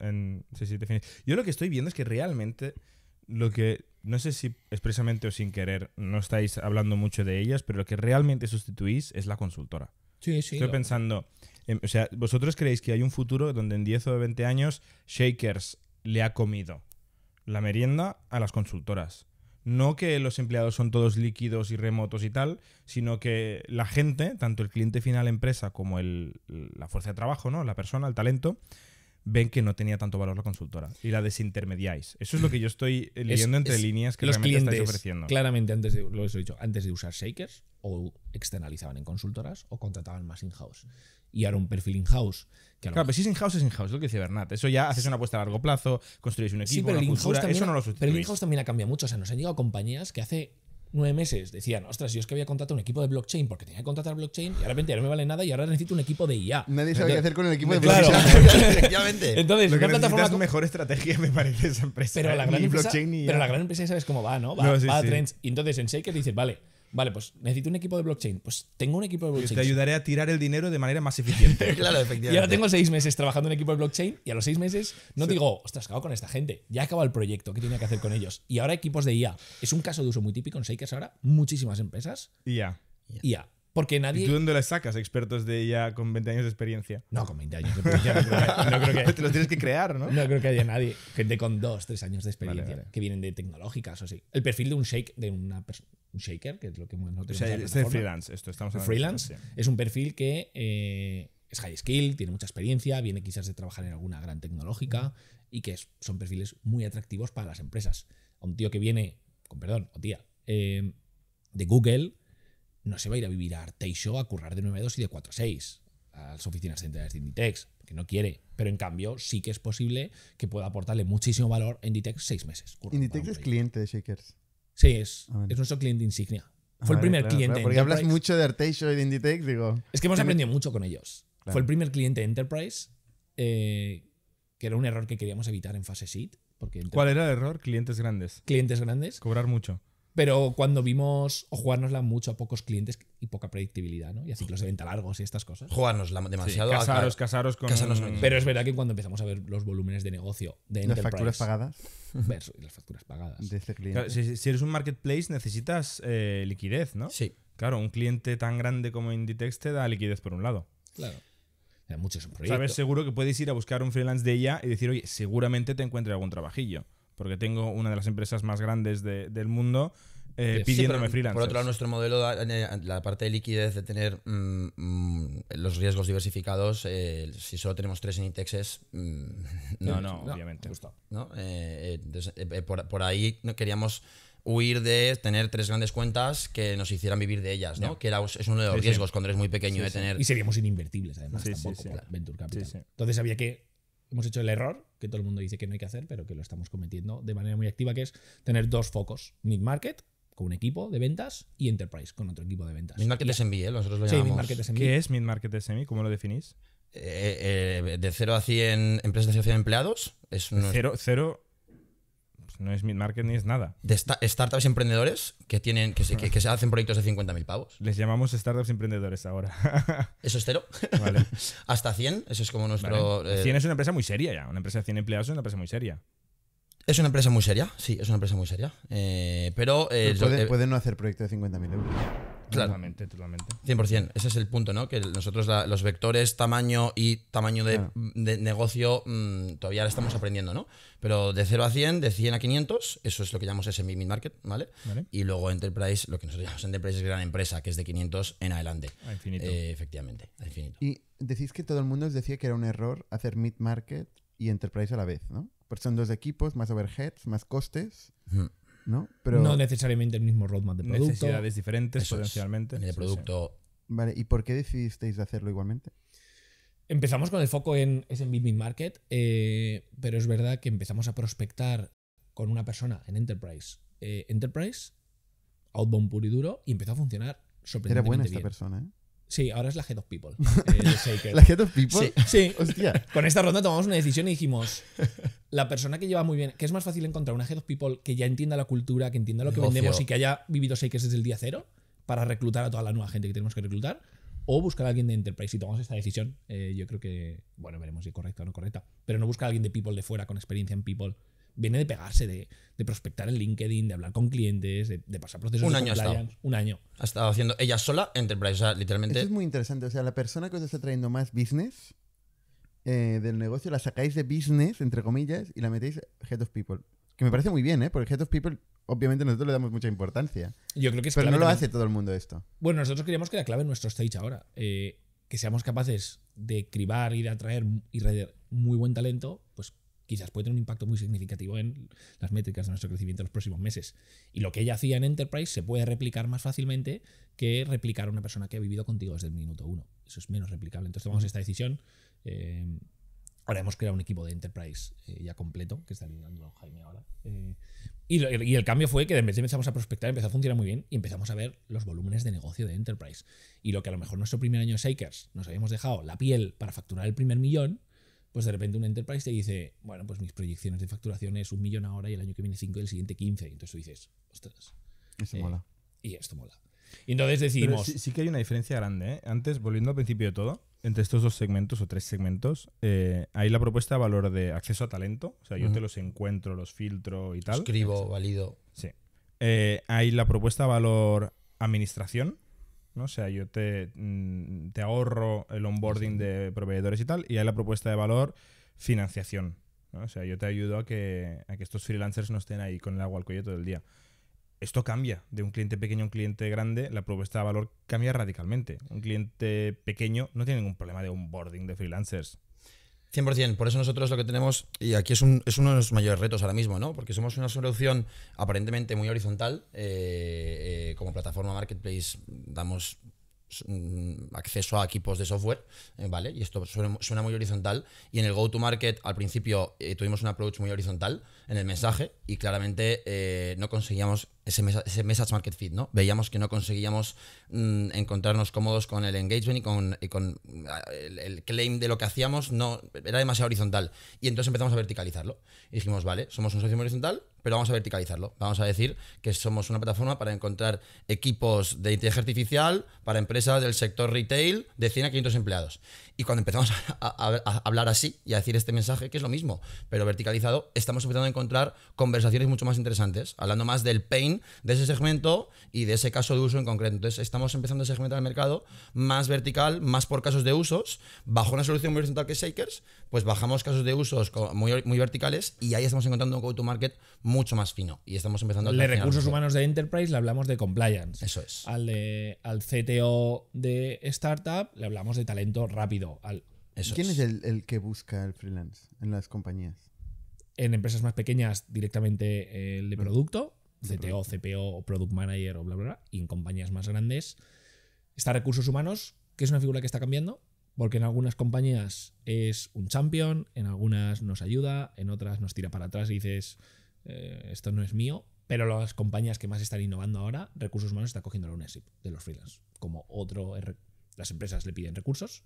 yo lo que estoy viendo es que realmente lo que no sé si expresamente o sin querer no estáis hablando mucho de ellas, pero lo que realmente sustituís es la consultora. Sí, sí. Estoy pensando, o sea, ¿vosotros creéis que hay un futuro donde en 10 o 20 años Shakers le ha comido la merienda a las consultoras? No que los empleados son todos líquidos y remotos y tal, sino que la gente, tanto el cliente final empresa como el, la fuerza de trabajo, ¿no? la persona, el talento, ven que no tenía tanto valor la consultora y la desintermediáis. Eso es lo que yo estoy leyendo entre líneas que los realmente clientes, estáis ofreciendo. Claramente, antes de, lo he dicho, antes de usar Shakers, o externalizaban en consultoras o contrataban más in-house. Y ahora un perfil in-house. Claro, pero si es in-house, es in-house, es lo que dice Bernat. Eso ya haces una apuesta a largo plazo, construyes un equipo, pero eso no lo Pero el in-house también ha cambiado mucho. O sea, nos han llegado compañías que hace nueve meses decían, ostras, yo es que había contratado un equipo de blockchain porque tenía que contratar blockchain y de repente ya no me vale nada y ahora necesito un equipo de IA. Nadie sabe qué hacer con el equipo de blockchain. Efectivamente. Entonces, Lo que una plataforma. Es tu mejor estrategia, me parece, esa empresa. Pero la gran, empresa, pero la gran empresa, ya sabes cómo va, ¿no? Va, va a trends. Y entonces en Shaker dices, vale Vale, pues necesito un equipo de blockchain. Pues tengo un equipo de blockchain. te ayudaré a tirar el dinero de manera más eficiente. claro, efectivamente. Y ahora tengo seis meses trabajando en equipo de blockchain y a los seis meses no digo, ostras, acabo con esta gente. Ya acaba el proyecto, ¿qué tenía que hacer con ellos? Y ahora equipos de IA. Es un caso de uso muy típico en Shakers ahora. Muchísimas empresas. IA. ya IA. Porque nadie. ¿Y tú dónde las sacas expertos de ella con 20 años de experiencia? No, con 20 años de experiencia. no, creo que, Te los tienes que crear, ¿no? No creo que haya nadie. Gente con 2, 3 años de experiencia que vienen de tecnológicas o así. El perfil de un shake, de una un shaker, que es lo que no tenemos O es de freelance, esto estamos en Freelance es un perfil que eh, es high skill, tiene mucha experiencia, viene quizás de trabajar en alguna gran tecnológica y que son perfiles muy atractivos para las empresas. un tío que viene, con perdón, o tía, eh, de Google no se va a ir a vivir a Arteixo a currar de 9-2 y de 4-6 a las oficinas centrales de Inditex, que no quiere. Pero en cambio, sí que es posible que pueda aportarle muchísimo valor a Inditex seis meses. Inditex es cliente de Shakers. Sí, es, ah, es nuestro cliente insignia. Ah, Fue el primer cliente. porque hablas mucho de Arteixo y de Inditex, digo. Es que hemos aprendido mucho con ellos. Fue el primer cliente de Enterprise, eh, que era un error que queríamos evitar en fase seed. Porque ¿Cuál era el error? Clientes grandes. Clientes grandes. Cobrar mucho. Pero cuando vimos o jugárnosla mucho a pocos clientes y poca predictibilidad, ¿no? Y a ciclos de venta largos y estas cosas. Jugárnosla demasiado. casaros, casaros con... Pero es verdad que cuando empezamos a ver los volúmenes de negocio de Enterprise... Las facturas pagadas. las facturas pagadas. si, eres un marketplace necesitas eh, liquidez, ¿no? Sí. Claro, un cliente tan grande como Inditex te da liquidez por un lado. Claro. Muchos Sabes seguro que puedes ir a buscar un freelance de ella y decir, oye, seguramente te encuentre algún trabajillo porque tengo una de las empresas más grandes de, del mundo. Eh, pidiéndome freelance. Por otro lado, nuestro modelo, la parte de liquidez, de tener mm, mm, los riesgos diversificados, eh, si solo tenemos tres en indexes, mm, no, no, obviamente. Eh, por, ahí queríamos huir de tener tres grandes cuentas que nos hicieran vivir de ellas, ¿no? Que es uno de los riesgos cuando eres muy pequeño de tener... Y seríamos ininvertibles, además, Venture Capital. Entonces había que hemos hecho el error que todo el mundo dice que no hay que hacer, pero que lo estamos cometiendo de manera muy activa, que es tener dos focos, mid-market con un equipo de ventas y enterprise con otro equipo de ventas. Mid-market SMB, ¿eh? nosotros lo llamamos. ¿Qué es mid-market SMB? ¿Cómo lo definís? Eh, eh, de 0 a 100, empresas de asociación empleados. Es cero, cero no es mid-market ni es nada. De startups emprendedores que, tienen, que, se, que, se hacen proyectos de 50.000 pavos. Les llamamos startups emprendedores ahora. ¿Eso es cero? Vale. Hasta 100, eso es como nuestro... 100 eh, es una empresa muy seria ya, una empresa de 100 empleados es una empresa muy seria. Es una empresa muy seria, sí, es una empresa muy seria. Eh, pero... Eh, pueden, no hacer proyectos de 50.000 euros. Totalmente, totalmente. 100%. Ese es el punto, ¿no? Que nosotros los vectores, tamaño y tamaño de, negocio mm, todavía estamos aprendiendo, ¿no? Pero de 0 a 100, de 100 a 500, eso es lo que llamamos ese Mid Market, ¿vale? Y luego Enterprise, lo que nosotros llamamos Enterprise es gran empresa, que es de 500 en adelante. Ah, infinito. Eh, efectivamente, infinito. Y decís que todo el mundo os decía que era un error hacer Mid Market y Enterprise a la vez, ¿no? Porque son dos equipos, más overheads, más costes. ¿no? Pero, no necesariamente el mismo roadmap de producto. Necesidades diferentes potencialmente. En el producto. Vale, ¿y por qué decidisteis hacerlo igualmente? Empezamos con el foco en ese Market, eh, pero es verdad que empezamos a prospectar con una persona en Enterprise. Eh, Enterprise, Outbound puro y duro, y empezó a funcionar sorprendentemente Era buena esta persona, ¿eh? Sí, ahora es la Head of People. Eh, ¿La Head of People? Sí. Con esta ronda tomamos una decisión y dijimos: la persona que lleva muy bien, que es más fácil encontrar una Head of People que ya entienda la cultura, que entienda lo que vendemos y que haya vivido Shakers desde el día cero para reclutar a toda la nueva gente que tenemos que reclutar, o buscar a alguien de Enterprise. Y tomamos esta decisión. Eh, yo creo que, bueno, veremos si es correcta o no correcta, pero no buscar a alguien de People de fuera con experiencia en People viene de pegarse, de, prospectar en LinkedIn, de hablar con clientes, de, pasar procesos un año Ha estado. Un año. Ha estado haciendo ella sola enterprise, literalmente. es muy interesante. O sea, la persona que os está trayendo más business eh, del negocio, la sacáis de business, entre comillas, y la metéis head of people. Que me parece muy bien, ¿eh? Porque head of people, obviamente, nosotros le damos mucha importancia. Yo creo que es Pero no lo hace todo el mundo esto. Bueno, nosotros queríamos que la clave en nuestro stage ahora. Eh, que seamos capaces de cribar y de atraer y muy buen talento, pues quizás puede tener un impacto muy significativo en las métricas de nuestro crecimiento en los próximos meses. Y lo que ella hacía en Enterprise se puede replicar más fácilmente que replicar a una persona que ha vivido contigo desde el minuto uno. Eso es menos replicable. Entonces tomamos esta decisión. Eh, ahora hemos creado un equipo de Enterprise eh, ya completo, que está liderando Jaime ahora. Eh, y, el cambio fue que en vez empezamos a prospectar, empezó a funcionar muy bien y empezamos a ver los volúmenes de negocio de Enterprise. Y lo que a lo mejor nuestro primer año de Shakers nos habíamos dejado la piel para facturar el primer millón, pues de repente un enterprise te dice, bueno, pues mis proyecciones de facturación es un millón ahora y el año que viene cinco y el siguiente quince. entonces tú dices, ostras. Eso eh, mola. Y esto mola. Y entonces decimos. Sí, sí, que hay una diferencia grande. ¿eh? Antes, volviendo al principio de todo, entre estos dos segmentos o tres segmentos, hay eh, la propuesta de valor de acceso a talento. O sea, yo te los encuentro, los filtro y tal. Escribo, valido. Sí. hay la propuesta de valor administración, ¿no? O sea, yo te, mm, ahorro el onboarding de proveedores y tal, y hay la propuesta de valor, financiación. O sea, yo te ayudo a que, a que estos freelancers no estén ahí con el agua al cuello todo el día. Esto cambia de un cliente pequeño a un cliente grande, la propuesta de valor cambia radicalmente. Un cliente pequeño no tiene ningún problema de onboarding de freelancers. 100%, por eso nosotros lo que tenemos, y aquí es, uno de los mayores retos ahora mismo, ¿no? Porque somos una solución aparentemente muy horizontal, eh, eh, como plataforma marketplace damos mm, acceso a equipos de software, eh, ¿vale? Y esto suena, muy horizontal. Y en el go-to-market, al principio, tuvimos un approach muy horizontal en el mensaje y claramente no conseguíamos ese, message market fit, ¿no? Veíamos que no conseguíamos mm, encontrarnos cómodos con el engagement y con, ah, el, claim de lo que hacíamos, no era demasiado horizontal. Y entonces empezamos a verticalizarlo. Y dijimos, vale, somos un socio horizontal, pero vamos a verticalizarlo. Vamos a decir que somos una plataforma para encontrar equipos de inteligencia artificial para empresas del sector retail de 100 a 500 empleados. Y cuando empezamos a hablar así y a decir este mensaje, que es lo mismo, pero verticalizado, estamos empezando a encontrar conversaciones mucho más interesantes, hablando más del pain de ese segmento y de ese caso de uso en concreto. Entonces, estamos empezando a segmentar el mercado más vertical, más por casos de usos. Bajo una solución muy horizontal que Shakers, pues bajamos casos de usos muy, verticales y ahí estamos encontrando un go-to-market mucho más fino. Y estamos empezando a... De recursos humanos de Enterprise le hablamos de compliance. Eso es. Al, de, al CTO de Startup le hablamos de talento rápido. Al, ¿Quién es, el, el que busca el freelance en las compañías? en empresas más pequeñas directamente eh, el de producto CTO, CPO Product Manager o bla, bla, bla, y en compañías más grandes está recursos humanos, que es una figura que está cambiando, porque en algunas compañías es un champion, en algunas nos ayuda, en otras nos tira para atrás y dices, eh, esto no es mío, pero las compañías que más están innovando ahora, recursos humanos está cogiendo la ownership de los freelance, como otro, las empresas le piden recursos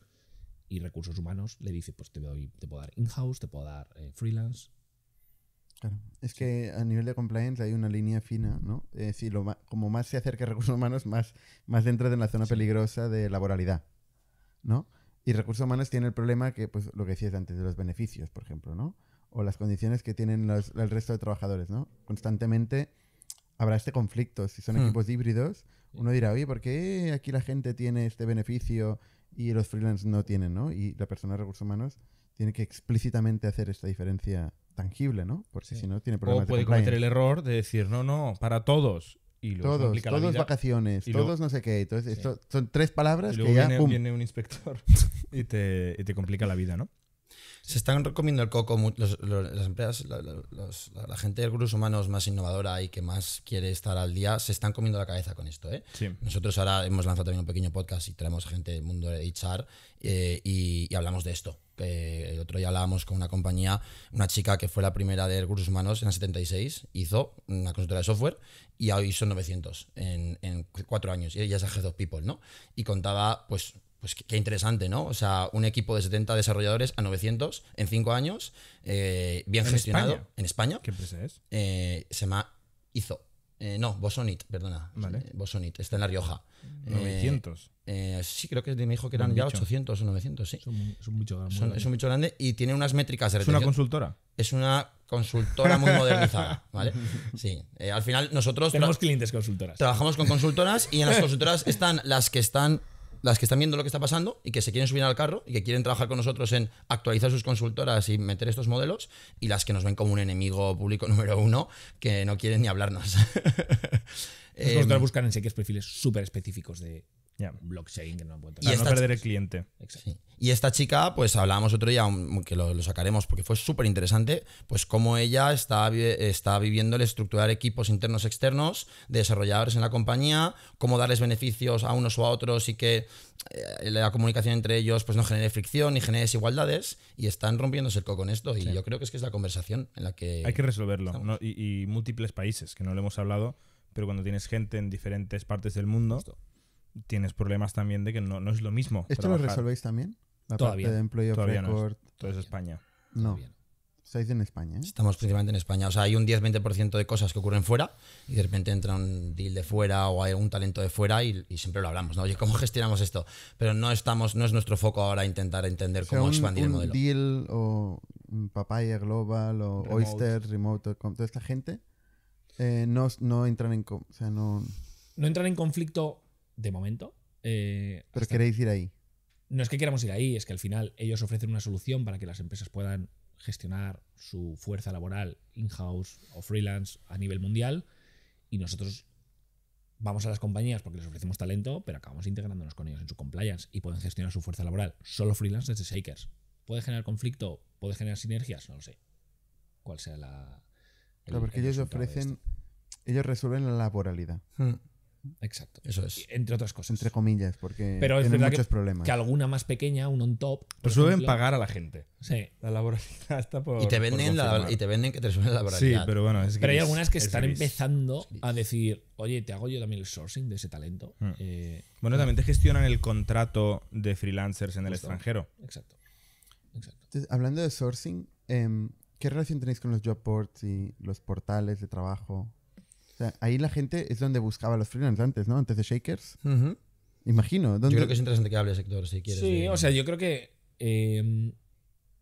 y recursos humanos le dice, pues te, puedo dar in-house, te puedo dar eh, freelance, Claro. Es que a nivel de compliance hay una línea fina, ¿no? Es eh, si lo como más se acerca a recursos humanos, más, más dentro de la zona peligrosa de laboralidad, ¿no? Y recursos humanos tiene el problema que, pues, lo que decías antes de los beneficios, por ejemplo, ¿no? O las condiciones que tienen el resto de trabajadores, ¿no? Constantemente habrá este conflicto. Si son hmm. equipos híbridos, uno dirá, oye, ¿por qué aquí la gente tiene este beneficio y los freelance no tienen, ¿no? Y la persona de recursos humanos tiene que explícitamente hacer esta diferencia tangible, ¿no? Por si no tiene problemas. O puede cometer el error de decir, no, no, para todos. Y todos, todos vacaciones, todos no sé qué. son tres palabras que ya, viene, viene, un inspector y te complica la vida, ¿no? Se están comiendo el coco las empresas, la, gente del Grupo humanos más innovadora y que más quiere estar al día, se están comiendo la cabeza con esto. ¿eh? Nosotros ahora hemos lanzado también un pequeño podcast y traemos gente del mundo de HR eh, y, hablamos de esto. el otro día hablábamos con una compañía, una chica que fue la primera de Grupo humanos en el 76, hizo una consultora de software y hoy son 900 en, cuatro años y ella es a Head People, ¿no? Y contaba, pues, pues qué, interesante, ¿no? O sea, un equipo de 70 desarrolladores a 900 en 5 años, eh, bien gestionado en España. ¿Qué empresa es? Eh, se llama Izo. Eh, no, Bosonit, perdona. Vale. Bosonit, está en La Rioja. 900. Ah, sí, creo que me dijo que eran ya 800 o 900, sí. mucho grande, es un mucho grande y tiene unas métricas ¿Es una consultora? Es una consultora muy modernizada, ¿vale? Sí. al final nosotros... Tenemos clientes consultoras. Trabajamos con consultoras y en las consultoras están las que están las que están viendo lo que está pasando y que se quieren subir al carro y que quieren trabajar con nosotros en actualizar sus consultoras y meter estos modelos, y las que nos ven como un enemigo público número uno que no quieren ni hablarnos. Nosotros em, buscan en sí perfiles súper específicos de Blockchain que no Y para no perder el cliente. Y esta chica, pues hablábamos otro día, que lo, sacaremos porque fue súper interesante, pues cómo ella está, está viviendo el estructurar equipos internos externos desarrolladores en la compañía, cómo darles beneficios a unos o a otros y que eh, la comunicación entre ellos pues no genere fricción ni genere desigualdades y están rompiéndose el coco con esto y yo creo que es que es la conversación en la que... Hay que resolverlo y, múltiples países que no lo hemos hablado pero cuando tienes gente en diferentes partes del mundo, tienes problemas también de que no, no es lo mismo. ¿Esto lo resolvéis también? La parte de Employee of todo es España. No. Estáis en España, ¿eh? Estamos principalmente en España. O sea, hay un 10-20% de cosas que ocurren fuera y de repente entra un deal de fuera o hay un talento de fuera y, siempre lo hablamos, Oye, ¿cómo gestionamos esto? Pero no estamos, no es nuestro foco ahora intentar entender cómo expandir el modelo. deal o Papaya Global o Oyster, Remote, toda esta gente eh, no, entran en... O sea, no... No entran en conflicto de momento. Eh, ¿Pero queréis ir ahí? No es que queramos ir ahí, es que al final ellos ofrecen una solución para que las empresas puedan gestionar su fuerza laboral in-house o freelance a nivel mundial y nosotros vamos a las compañías porque les ofrecemos talento, pero acabamos integrándonos con ellos en su compliance y pueden gestionar su fuerza laboral solo freelance desde Shakers. ¿Puede generar conflicto? ¿Puede generar sinergias? No lo sé. ¿Cuál sea la... claro, porque ellos ofrecen... Ellos resuelven la laboralidad. Hmm. Exacto. Eso es. Entre otras cosas. Entre comillas, porque Pero muchos problemas. Que alguna más pequeña, un on top. Resuelven suelen pagar a la gente. Sí. La laboralidad Y te venden, que te resuelven la laboralidad. Sí, pero bueno, es que Pero hay algunas que están empezando a decir, oye, te hago yo también el sourcing de ese talento. Mm. Eh, bueno, también te gestionan el contrato de freelancers en el extranjero. Exacto. Exacto. hablando de sourcing, em, ¿qué relación tenéis con los job boards y los portales de trabajo? ahí la gente es donde buscaba los freelance antes, ¿no? Antes de Shakers. Imagino. Yo creo que es interesante que hables, sector, si quieres. Sí, o sea, yo creo que. Em,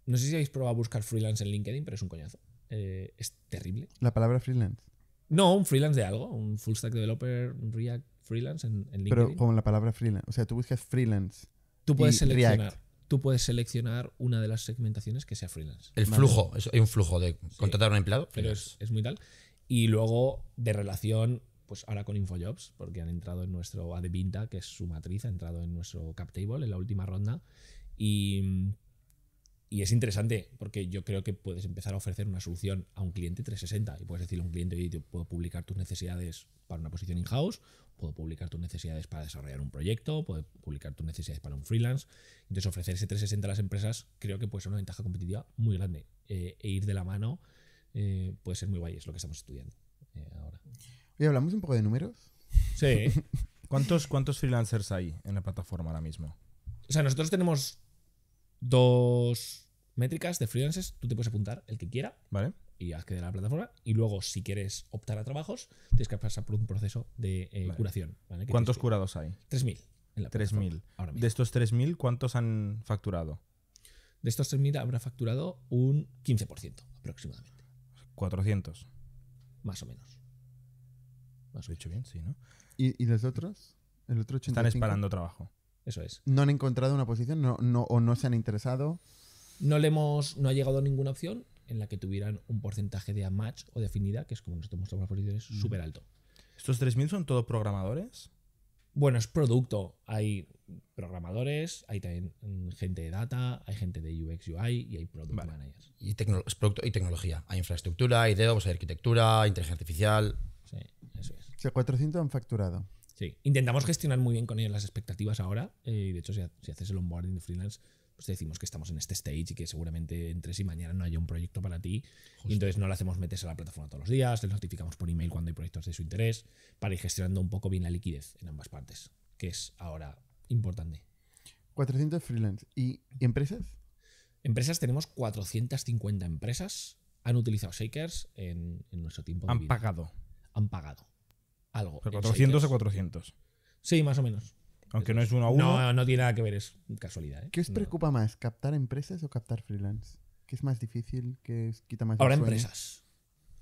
no sé si habéis probado a buscar freelance en LinkedIn, pero es un coñazo. Eh, es terrible. ¿La palabra freelance? No, un freelance de algo. Un full stack developer, un React freelance en, LinkedIn. Pero como la palabra freelance. O sea, tú buscas freelance. Tú puedes seleccionar. Tú puedes seleccionar una de las segmentaciones que sea freelance. El flujo, hay un flujo de contratar un empleado. Pero es, es muy tal. Y luego de relación, pues ahora con Infojobs, porque han entrado en nuestro AdVinta que es su matriz, ha entrado en nuestro cap table en la última ronda. Y, mm, y es interesante porque yo creo que puedes empezar a ofrecer una solución a un cliente 360 y puedes decirle a un cliente, yo puedo publicar tus necesidades para una posición in-house, puedo publicar tus necesidades para desarrollar un proyecto, puedo publicar tus necesidades para un freelance. Entonces ofrecer ese 360 a las empresas creo que puede ser una ventaja competitiva muy grande eh, e ir de la mano eh, puede ser muy guay, es lo que estamos estudiando eh, ahora. Oye, ¿hablamos un poco de números? Sí. ¿Cuántos, freelancers hay en la plataforma ahora mismo? O sea, nosotros tenemos dos métricas de freelancers. Tú te puedes apuntar el que quiera. Vale. Y haz que de la plataforma. Y luego, si quieres optar a trabajos, tienes que pasar por un proceso de eh, curación. ¿Cuántos curados hay? 3.000. 3.000. De estos 3.000, ¿cuántos han facturado? De estos 3.000 habrá facturado un 15% aproximadamente. 400. Más o menos. bien, sí, ¿no? ¿Y, y los otros? ¿El otro Están esperando trabajo. Eso es. ¿No han encontrado una posición no, no, o no se han interesado? No le hemos, no ha llegado a ninguna opción en la que tuvieran un porcentaje de match o de afinidad, que es como nosotros mostramos las posiciones, mm. súper alto. ¿Estos 3.000 son todos programadores? bueno, es producto. Hay programadores, hay también mm, gente de data, hay gente de UX UI y hay product managers. Y, producto, y tecnología. Hay infraestructura, hay DevOps, hay arquitectura, inteligencia artificial. Sí, eso es. 400 han facturado. Sí, intentamos gestionar muy bien con ellos las expectativas ahora. Eh, de hecho, si, si haces el onboarding de freelance, pues decimos que estamos en este stage y que seguramente entre sí mañana no haya un proyecto para ti. Y entonces no le hacemos metes a la plataforma todos los días, les notificamos por email cuando hay proyectos de su interés, para ir gestionando un poco bien la liquidez en ambas partes, que es ahora importante. 400 freelance. ¿Y, empresas? Empresas, tenemos 450 empresas. Han utilizado Shakers en, nuestro tiempo. De Han pagado. Han pagado. Algo. 400 o 400. Sí, más o menos. Aunque no es uno a uno. No, no tiene nada que ver, es casualidad. ¿eh? ¿Qué os preocupa más, captar empresas o captar freelance? ¿Qué es más difícil? ¿Qué es, quita más Ahora empresas.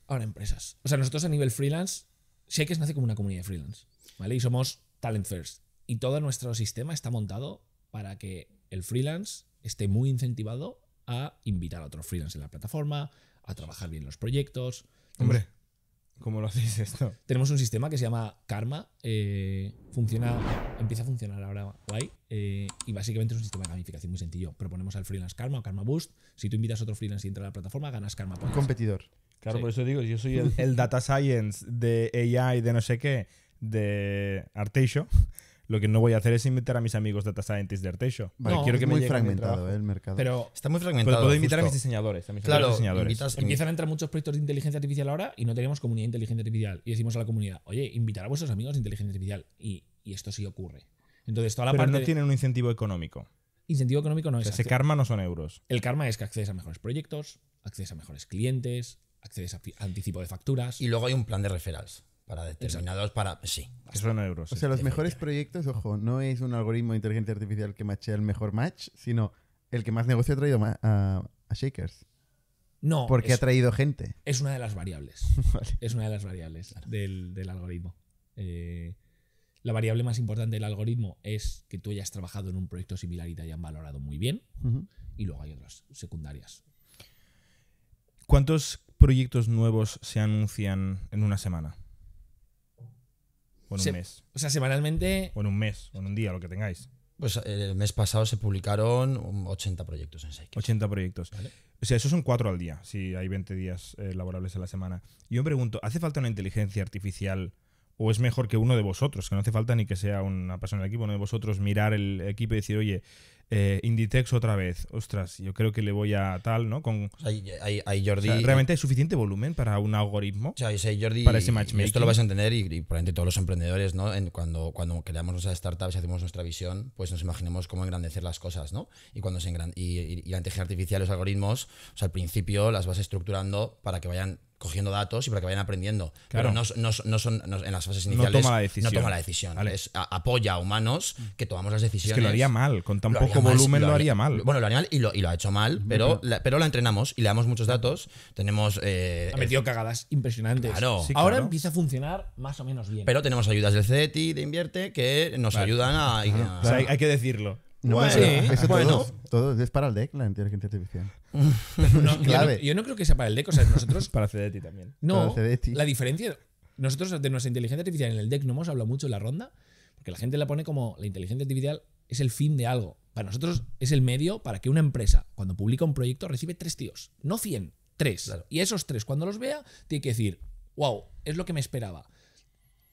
Ahora empresas. O sea, nosotros a nivel freelance, es nace como una comunidad de freelance, ¿vale? Y somos talent first. Y todo nuestro sistema está montado para que el freelance esté muy incentivado a invitar a otros freelance en la plataforma, a trabajar bien los proyectos. Hombre. ¿Cómo lo hacéis esto? Tenemos un sistema que se llama Karma. Eh, funciona, empieza a funcionar ahora guay. Eh, y básicamente es un sistema de gamificación muy sencillo. Proponemos al freelance Karma o Karma Boost. Si tú invitas a otro freelance y entra a la plataforma, ganas Karma Competidor. Claro, por eso digo, yo soy el, data science de AI, de no sé qué, de Artesio. Lo que no voy a hacer es invitar a mis amigos data scientists de Artesho. no, quiero que muy fragmentado eh, el mercado. Pero está muy fragmentado. puedo invitar a mis diseñadores. Empiezan a entrar muchos proyectos de inteligencia artificial ahora y no tenemos comunidad de inteligencia artificial. Y decimos a la comunidad, oye, invitar a vuestros amigos de inteligencia artificial. Y, esto sí ocurre. Entonces, toda la pero parte no tienen un incentivo económico. Incentivo económico no Ese karma no son euros. El karma es que accedes a mejores proyectos, accedes a mejores clientes, accedes a anticipo de facturas. Y luego hay un plan de referrals. Para determinados, para. Sí. Que son euros. O sea, los mejores proyectos, ojo, no es un algoritmo de inteligencia artificial que machea el mejor match, sino el que más negocio ha traído a, Shakers. No. Porque ha traído gente. Es una de las variables. Es una de las variables del, algoritmo. Eh, la variable más importante del algoritmo es que tú hayas trabajado en un proyecto similar y te hayan valorado muy bien. Y luego hay otras secundarias. ¿Cuántos proyectos nuevos se anuncian en una semana? O en un mes. O sea, semanalmente. O en un mes, o en un día, lo que tengáis. Pues eh, el mes pasado se publicaron 80 proyectos en 80 proyectos. O sea, esos son cuatro al día, si hay 20 días eh, laborables a la semana. yo me pregunto, ¿hace falta una inteligencia artificial o es mejor que uno de vosotros? Que no hace falta ni que sea una persona del equipo, uno de vosotros mirar el equipo y decir, oye, eh, Inditex otra vez. Ostras, yo creo que le voy a tal, ¿no? Con, hay, Jordi. ¿Realmente hay suficiente volumen para un algoritmo? O sea, Jordi, para ese matchmaking. esto lo vas a entender y, probablemente todos los emprendedores, ¿no? cuando, cuando creamos nuestras startups y hacemos nuestra visión, pues nos imaginemos cómo engrandecer las cosas, ¿no? Y cuando se y, la inteligencia artificial, los algoritmos, al principio las vas estructurando para que vayan cogiendo datos y para que vayan aprendiendo. Claro. Pero no, son en las fases iniciales. No toma la decisión. Toma la decisión. apoya a humanos mm. que tomamos las decisiones. Es que lo haría mal, con tan poco volumen lo, haría mal. Bueno, lo haría mal y lo, ha hecho mal, pero, la, pero la entrenamos y le damos muchos datos. Tenemos. Eh, ha metido cagadas impresionantes. Claro. Ahora empieza a funcionar más o menos bien. Pero tenemos ayudas del CETI, de Invierte, que nos ayudan a. hay que decirlo. No, bueno, todo, es para el deck, la inteligencia artificial. Yo, no, creo que sea para el deck, o sea, nosotros. para CDT también. No, la diferencia. Nosotros de nuestra inteligencia artificial en el deck no hemos hablado mucho en la ronda, porque la gente la pone como la inteligencia artificial es el fin de algo. Para nosotros es el medio para que una empresa, cuando publica un proyecto, recibe tres tíos, no cien, tres. Y esos tres, cuando los vea, tiene que decir, wow, es lo que me esperaba.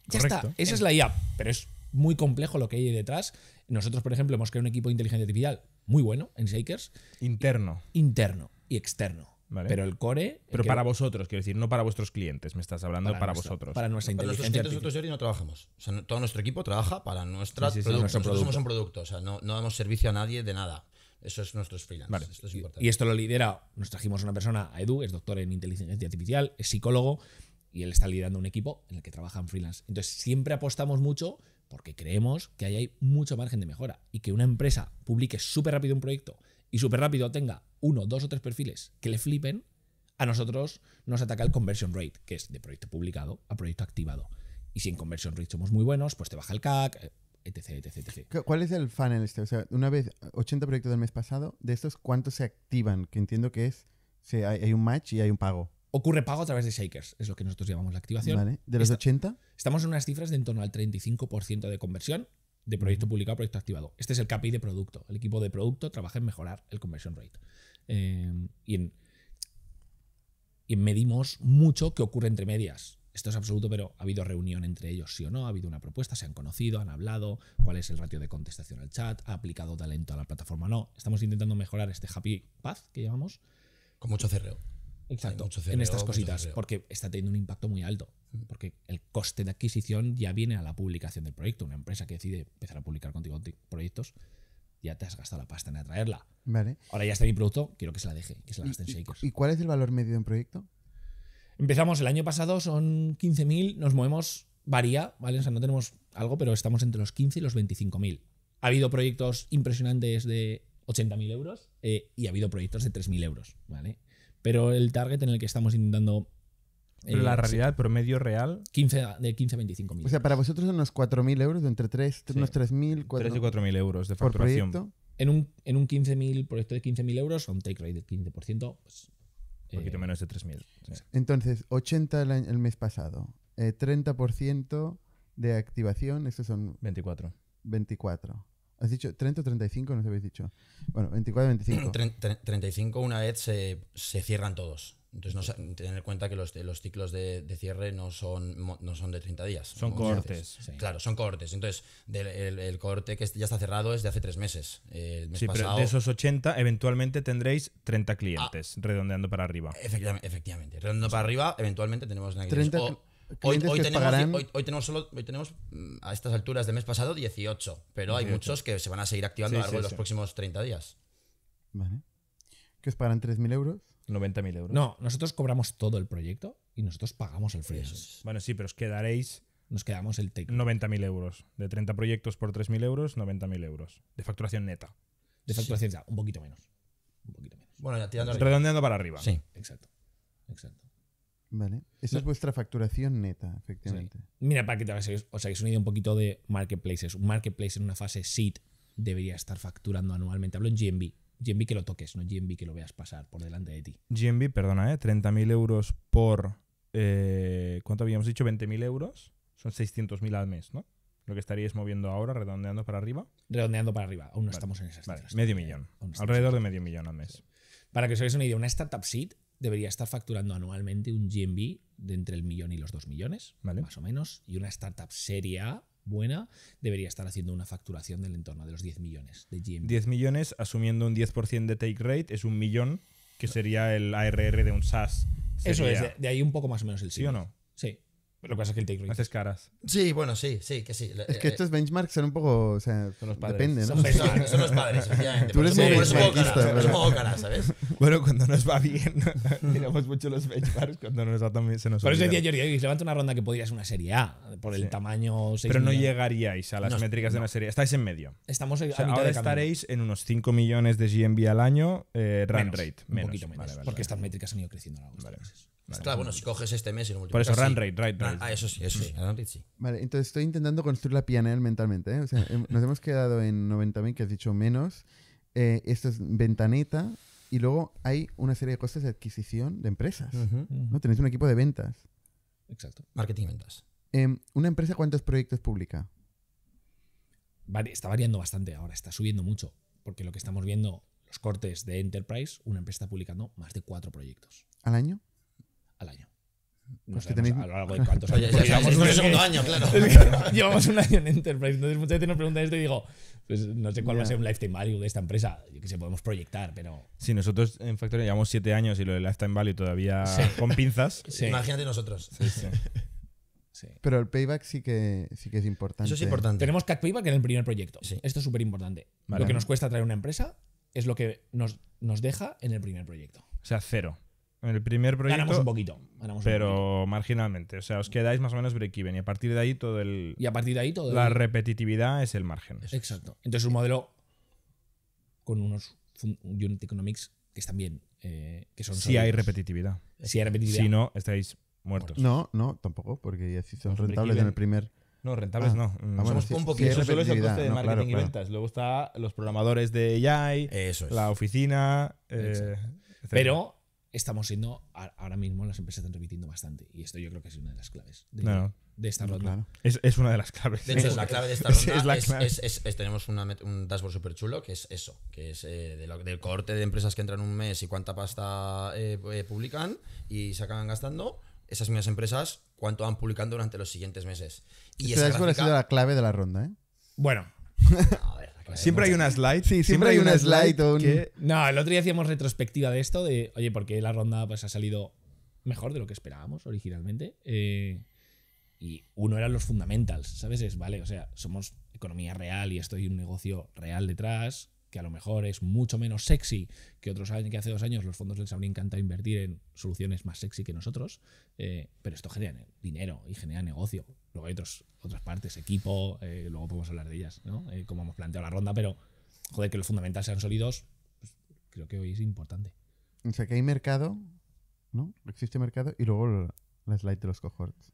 Ya está, esa es la IA, pero es muy complejo lo que hay detrás nosotros, por ejemplo, hemos creado un equipo de inteligencia artificial muy bueno en Shakers. Interno. Interno y externo. Pero el core. Pero para vosotros, quiero decir, no para vuestros clientes, me estás hablando para, vosotros. Para nuestra inteligencia. artificial. nosotros, no trabajamos. todo nuestro equipo trabaja para nuestra productos somos un producto, no, damos servicio a nadie de nada. Eso es nuestro freelance. Y esto lo lidera, nos trajimos una persona, Edu, es doctor en inteligencia artificial, es psicólogo, y él está liderando un equipo en el que trabajan freelance. Entonces, siempre apostamos mucho porque creemos que ahí hay mucho margen de mejora y que una empresa publique súper rápido un proyecto y súper rápido tenga uno, dos o tres perfiles que le flipen, a nosotros nos ataca el conversion rate, que es de proyecto publicado a proyecto activado. Y si en conversion rate somos muy buenos, pues te baja el CAC, etc, etc, etc. ¿Cuál es el funnel este? O sea, una vez 80 proyectos del mes pasado, de estos, ¿cuántos se activan? Que entiendo que es, hay un match y hay un pago. Ocurre pago a través de shakers, es lo que nosotros llamamos la activación. ¿De los 80? Estamos en unas cifras de en torno al 35% de conversión de proyecto publicado a proyecto activado. Este es el KPI de producto. El equipo de producto trabaja en mejorar el conversion rate. Eh, y, medimos mucho que ocurre entre medias. Esto es absoluto, pero ha habido reunión entre ellos, sí o no, ha habido una propuesta, se han conocido, han hablado, cuál es el ratio de contestación al chat, ha aplicado talento a la plataforma, no. Estamos intentando mejorar este happy path que llamamos. Con mucho cerreo. Exacto, en estas cositas, porque está teniendo un impacto muy alto, mm. porque el coste de adquisición ya viene a la publicación del proyecto. Una empresa que decide empezar a publicar contigo proyectos, ya te has gastado la pasta en atraerla. Vale. Ahora ya está mi producto, quiero que se la deje, que se la gasten Shakers. ¿Y cuál es el valor medio de un proyecto? Empezamos el año pasado, son 15.000, nos movemos, varía, ¿vale? O sea, no tenemos algo, pero estamos entre los 15 y los 25.000. Ha habido proyectos impresionantes de 80.000 euros eh, y ha habido proyectos de 3.000 euros, ¿vale? Pero el target en el que estamos intentando pero la eh, realidad, promedio real. 15, de 15 a 25 mil. O sea, para vosotros son unos 4.000 euros, de entre 3, sí. unos 3.000, 3 y 4.000 euros de facturación. Por en un, en un 15.000, proyecto de 15.000 euros, son un take rate del 15%, pues, un poquito eh, menos de 3.000. Entonces, 80 el, el mes pasado, eh, 30% de activación, esos son. 24. 24. Has dicho 30 o 35, no habéis dicho. Bueno, 24 o 25. 35 una vez se, cierran todos. Entonces, no, tener en cuenta que los, ciclos de, cierre no son, no son de 30 días. Son cortes. Claro, son cortes. Entonces, el, corte que ya está cerrado es de hace tres meses. sí, pero de esos 80, eventualmente tendréis 30 clientes, ah. redondeando para arriba. Efectivamente, efectivamente. redondeando para arriba, eventualmente tenemos 30, Hoy, tenemos, mm, a estas alturas de mes pasado 18, pero hay muchos que se van a seguir activando a lo largo de los próximos 30 días. Vale. ¿Que os pagarán 3.000 euros? 90.000 euros. No, nosotros cobramos todo el proyecto y nosotros pagamos el freelance. Bueno, sí, pero os quedaréis... Nos quedamos el 90.000 euros. De 30 proyectos por 3.000 euros, 90.000 euros. De facturación neta. De facturación neta, un poquito menos. Un poquito menos. Bueno, ya tirando Redondeando para arriba. Sí. Exacto. Exacto. Vale. Esa es vuestra facturación neta, efectivamente. Mira, para que te o sea, que es una idea un poquito de marketplaces. Un marketplace en una fase seed debería estar facturando anualmente. Hablo en GMB. GMB que lo toques, no GMB que lo veas pasar por delante de ti. GMB, perdona, ¿eh? 30.000 euros por. Eh, ¿Cuánto habíamos dicho? 20.000 euros. Son 600.000 al mes, ¿no? Lo que estaríais moviendo ahora, redondeando para arriba. Redondeando para arriba, aún no estamos en esas vale. Medio millón. Alrededor de medio millón al mes. Para que os hagáis una idea, una startup seed debería estar facturando anualmente un GMB de entre el millón y los dos millones, más o menos, y una startup seria buena debería estar haciendo una facturación del entorno de los 10 millones de GMB. 10 millones, asumiendo un 10% de take rate, es un millón, que sería el ARR de un SaaS. Eso es, de, ahí un poco más o menos el ¿Sí o no? Sí. Lo que pasa es que el take rate. Haces caras. Sí, bueno, sí, sí, que sí. Es que eh, estos benchmarks son un poco. O sea, son los padres. Depende, ¿no? Son, son los padres, efectivamente. Tú eres muy pero... caras, ¿sabes? Bueno, cuando nos va bien, tiramos mucho los benchmarks. Cuando nos va también se nos Por eso decía Jordi, levanta una ronda que podría ser una serie A, por el tamaño. 6 pero no llegaríais a las métricas de una serie Estáis en medio. Estamos o ahora estaréis en unos 5 millones de GMB al año, eh, run rate. Menos. Un poquito menos. porque estas métricas han ido creciendo a lo Claro, bueno, si coges este mes y lo multiplicas. Por eso, run rate, right. Ah, ah, eso sí, eso sí. Mm. Run rate sí. Vale, entonces estoy intentando construir la PNL mentalmente. ¿eh? O sea, em, nos hemos quedado en 90.000, que has dicho menos. Eh, esto es ventaneta. Y luego hay una serie de cosas de adquisición de empresas. ¿no? Tenéis un equipo de ventas. Exacto. Marketing y ventas. Em, ¿Una empresa cuántos proyectos publica? Vale, está variando bastante ahora, está subiendo mucho. Porque lo que estamos viendo, los cortes de Enterprise, una empresa está publicando más de cuatro proyectos. ¿Al año? al año. Pues no sé a lo largo de cuántos años. Pues llevamos un segundo año, claro. llevamos un año en Enterprise. Entonces muchas veces nos preguntan esto y digo, pues no sé cuál va a ser un lifetime value de esta empresa. que se podemos proyectar, pero. Si nosotros en Factoria llevamos siete años y lo de lifetime value todavía con pinzas. Imagínate nosotros. Sí, pero el payback sí que, sí que es importante. Eso es importante. Tenemos CAC payback en el primer proyecto. Esto es súper importante. Lo que nos cuesta traer una empresa es lo que nos, nos deja en el primer proyecto. O sea, cero. En el primer proyecto. Ganamos un poquito. pero marginalmente. O sea, os quedáis más o menos break Y a partir de ahí todo el. Y a partir de ahí todo. La repetitividad es el margen. Exacto. Entonces, un modelo con unos unit economics que están bien. Eh, que son si hay repetitividad. Si repetitividad. Si no, estáis muertos. No, no, tampoco. Porque ya son rentables en el primer. No, rentables ah, no. Ah, mm. un poquito. eso solo es el coste de marketing y ventas. Luego está los programadores de AI, Eso es. la oficina. Eh, pero estamos siendo ahora mismo las empresas están repitiendo bastante y esto yo creo que es una de las claves de, esta ronda es, una de las claves de la clave de esta ronda es, tenemos un dashboard súper chulo que es eso que es eh, del corte de empresas que entran un mes y cuánta pasta eh, eh, publican y se acaban gastando esas mismas empresas cuánto van publicando durante los siguientes meses y este esa la clave de la ronda ¿eh? bueno Pues siempre hay una slide. Sí, siempre, hay, una slide. No, el otro día hacíamos retrospectiva de esto, de, oye, porque la ronda pues, ha salido mejor de lo que esperábamos originalmente. Eh, y uno eran los fundamentals, ¿sabes? Es, vale, o sea, somos economía real y estoy un negocio real detrás, que a lo mejor es mucho menos sexy que otros saben que hace dos años los fondos les habría encantado invertir en soluciones más sexy que nosotros, eh, pero esto genera dinero y genera negocio Luego hay otros, otras partes, equipo, eh, luego podemos hablar de ellas, ¿no? Eh, como hemos planteado la ronda, pero joder, que los fundamentales sean sólidos, pues, creo que hoy es importante. O sea, que hay mercado, ¿no? Existe mercado y luego la slide de los cohorts.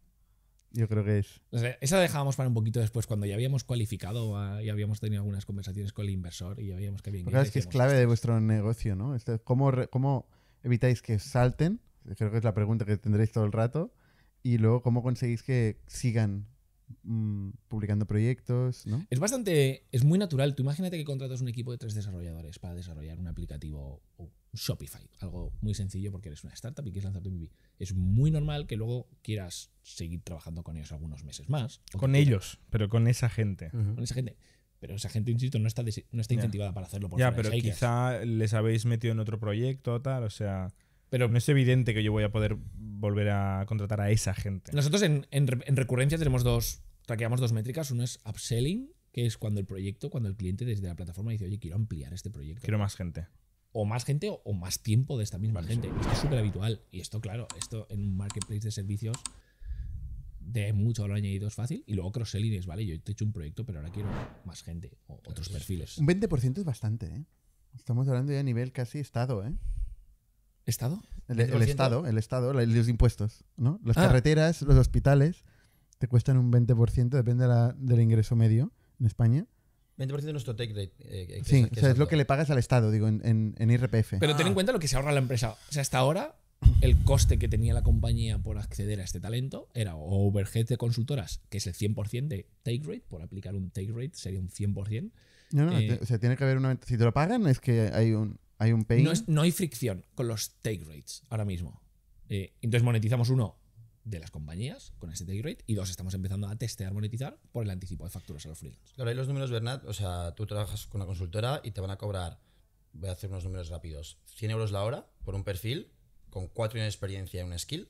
Yo creo que es. esa la dejábamos para un poquito después, cuando ya habíamos cualificado y habíamos tenido algunas conversaciones con el inversor y ya veíamos que bien es que es clave de vuestro negocio, ¿no? Este, ¿cómo, ¿Cómo evitáis que salten? Creo que es la pregunta que tendréis todo el rato. Y luego, ¿cómo conseguís que sigan mm, publicando proyectos? Es bastante, es muy natural. Tú imagínate que contratas un equipo de tres desarrolladores para desarrollar un aplicativo o Shopify, algo muy sencillo porque eres una startup y quieres lanzar tu MVP. Es muy normal que luego quieras seguir trabajando con ellos algunos meses más. Con ellos, pero con esa gente. Con esa gente. Pero esa gente, insisto, no está, no está incentivada para hacerlo por Ya, pero quizá les habéis metido en otro proyecto, tal, o sea. Pero no es evidente que yo voy a poder volver a contratar a esa gente. Nosotros en, recurrencia tenemos dos, traqueamos dos métricas. Uno es upselling, que es cuando el proyecto, cuando el cliente desde la plataforma dice, oye, quiero ampliar este proyecto. Quiero más gente. O más gente o, más tiempo de esta misma gente. Esto es súper habitual. Y esto, claro, esto en un marketplace de servicios de mucho valor añadido es fácil. Y luego cross-selling es, vale, yo te he hecho un proyecto, pero ahora quiero más gente o otros perfiles. Un 20% es bastante, ¿eh? Estamos hablando ya a nivel casi estado, ¿eh? ¿Estado? El, Estado, el Estado, los impuestos, ¿no? Las ah. carreteras, los hospitales, te cuestan un 20%, depende de la, del ingreso medio en España. 20% de nuestro take rate. Eh, sí, es, o sea, es lo que le pagas al Estado, digo, en, IRPF. Pero ten en cuenta lo que se ahorra la empresa. O sea, hasta ahora el coste que tenía la compañía por acceder a este talento era overhead de consultoras, que es el 100% de take rate, por aplicar un take rate sería un 100%. No, no, eh, o sea, tiene que haber una... Si te lo pagan es que hay un un No, hay fricción con los take rates ahora mismo. Eh, entonces monetizamos uno de las compañías con ese take rate y dos estamos empezando a testear monetizar por el anticipo de facturas a los freelancers Claro, hay los números, Bernat, o sea, tú trabajas con una consultora y te van a cobrar, voy a hacer unos números rápidos, 100 euros la hora por un perfil con 4 años de experiencia en una skill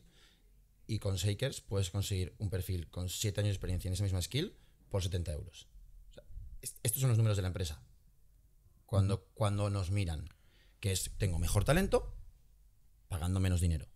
y con Shakers puedes conseguir un perfil con 7 años de experiencia en esa misma skill por 70 euros. estos son los números de la empresa cuando, cuando nos miran que es tengo mejor talento pagando menos dinero.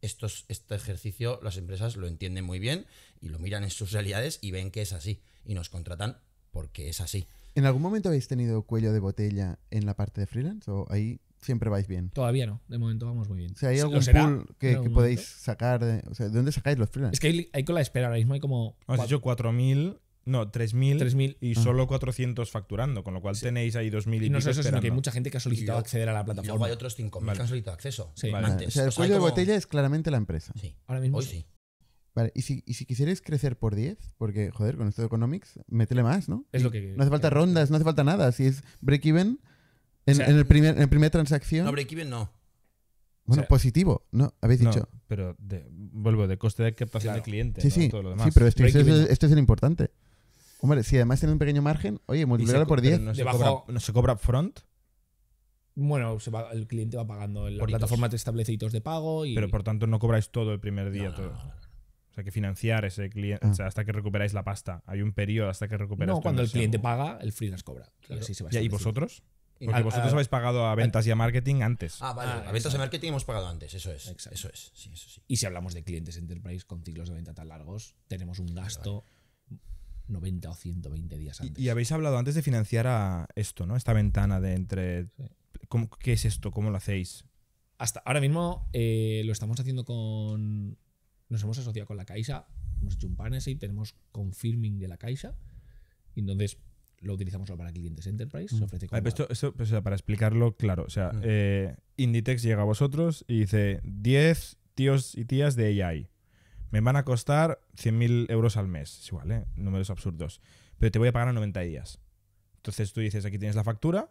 es este ejercicio las empresas lo entienden muy bien y lo miran en sus realidades y ven que es así y nos contratan porque es así. ¿En algún momento habéis tenido cuello de botella en la parte de freelance o ahí siempre vais bien? Todavía no, de momento vamos muy bien. Si ¿hay algún pool que, podéis sacar? De, o sea, ¿de dónde sacáis los freelance? Es que hay, con la espera ahora mismo hay como... Has cuatro, hecho 4.000 no, 3.000 y solo 400 facturando, con lo cual tenéis ahí 2.000 y, y no sé eso, que hay mucha gente que ha solicitado acceder a la plataforma. Y luego hay otros 5.000 que han solicitado acceso. Antes. O sea, el cuello de botella es claramente la empresa. Sí, ahora mismo. sí. Vale, y si, y si quisierais crecer por 10, porque, joder, con esto de economics, métele más, ¿no? Es lo que... No hace falta rondas, no hace falta nada. Si es break-even en, el primer, en la primera transacción... No, break-even no. Bueno, positivo, ¿no? Habéis dicho. Pero vuelvo, de coste de captación de cliente. Sí, sí. Todo lo demás. Sí, pero esto, es, esto es el importante. Hombre, si además tiene un pequeño margen, oye, multiplicarlo por 10. No, se cobra, ¿No front? Bueno, el cliente va pagando. por plataforma te establece de pago. Y... Pero por tanto no cobráis todo el primer día. todo. O sea, que financiar ese cliente. Ah. O sea, hasta que recuperáis la pasta. Hay un periodo hasta que recuperáis. No, cuando el cliente paga, el freelance cobra. ¿Y, vosotros? Porque vosotros habéis pagado a ventas y a marketing antes. Ah, vale. Ah, a ventas y a marketing hemos pagado antes, eso es. Eso es. Y si hablamos de clientes enterprise con ciclos de venta tan largos, tenemos un gasto. 90 o 120 días antes. Y, habéis hablado antes de financiar a esto, ¿no? Esta ventana de entre... ¿Qué es esto? ¿Cómo lo hacéis? Hasta ahora mismo eh, lo estamos haciendo con... Nos hemos asociado con la Caixa, hemos hecho un partnership, tenemos confirming de la Caixa, y entonces lo utilizamos para clientes enterprise. Se mm. ofrece ah, para explicarlo claro, o sea, mm. eh, Inditex llega a vosotros y dice 10 tíos y tías de AI me van a costar 100.000 euros al mes, es igual, ¿eh? números absurdos, pero te voy a pagar en 90 días. Entonces tú dices, aquí tienes la factura,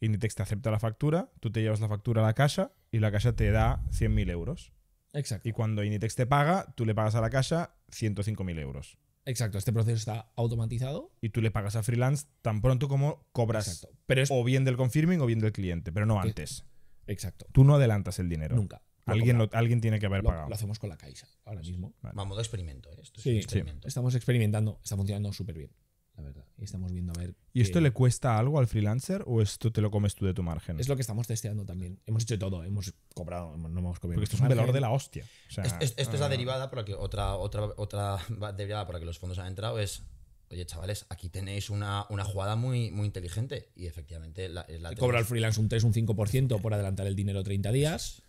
Initex te acepta la factura, tú te llevas la factura a la casa y la casa te da 100.000 euros. Exacto. Y cuando Initex te paga, tú le pagas a la casa 105.000 euros. Exacto, este proceso está automatizado. Y tú le pagas a freelance tan pronto como cobras Exacto. Pero es... o bien del confirming o bien del cliente, pero no antes. Exacto. Tú no adelantas el dinero. Nunca. Alguien, alguien tiene que haber pagado. Lo hacemos con la Caixa ahora mismo. Vamos de experimento. ¿eh? Esto es experimento. Estamos experimentando. Está funcionando súper bien, la verdad. Y estamos viendo a ver. ¿Y esto le cuesta algo al freelancer o esto te lo comes tú de tu margen? Es lo que estamos testeando también. Hemos hecho todo. Hemos cobrado, no hemos cobrado. Porque esto es un valor de la hostia. O esto, es la ah. derivada para que otra, otra, otra derivada para que los fondos han entrado es oye chavales, aquí tenéis una, una, jugada muy, muy inteligente y efectivamente la, la Cobra al freelance un 3, un 5% por adelantar el dinero 30 días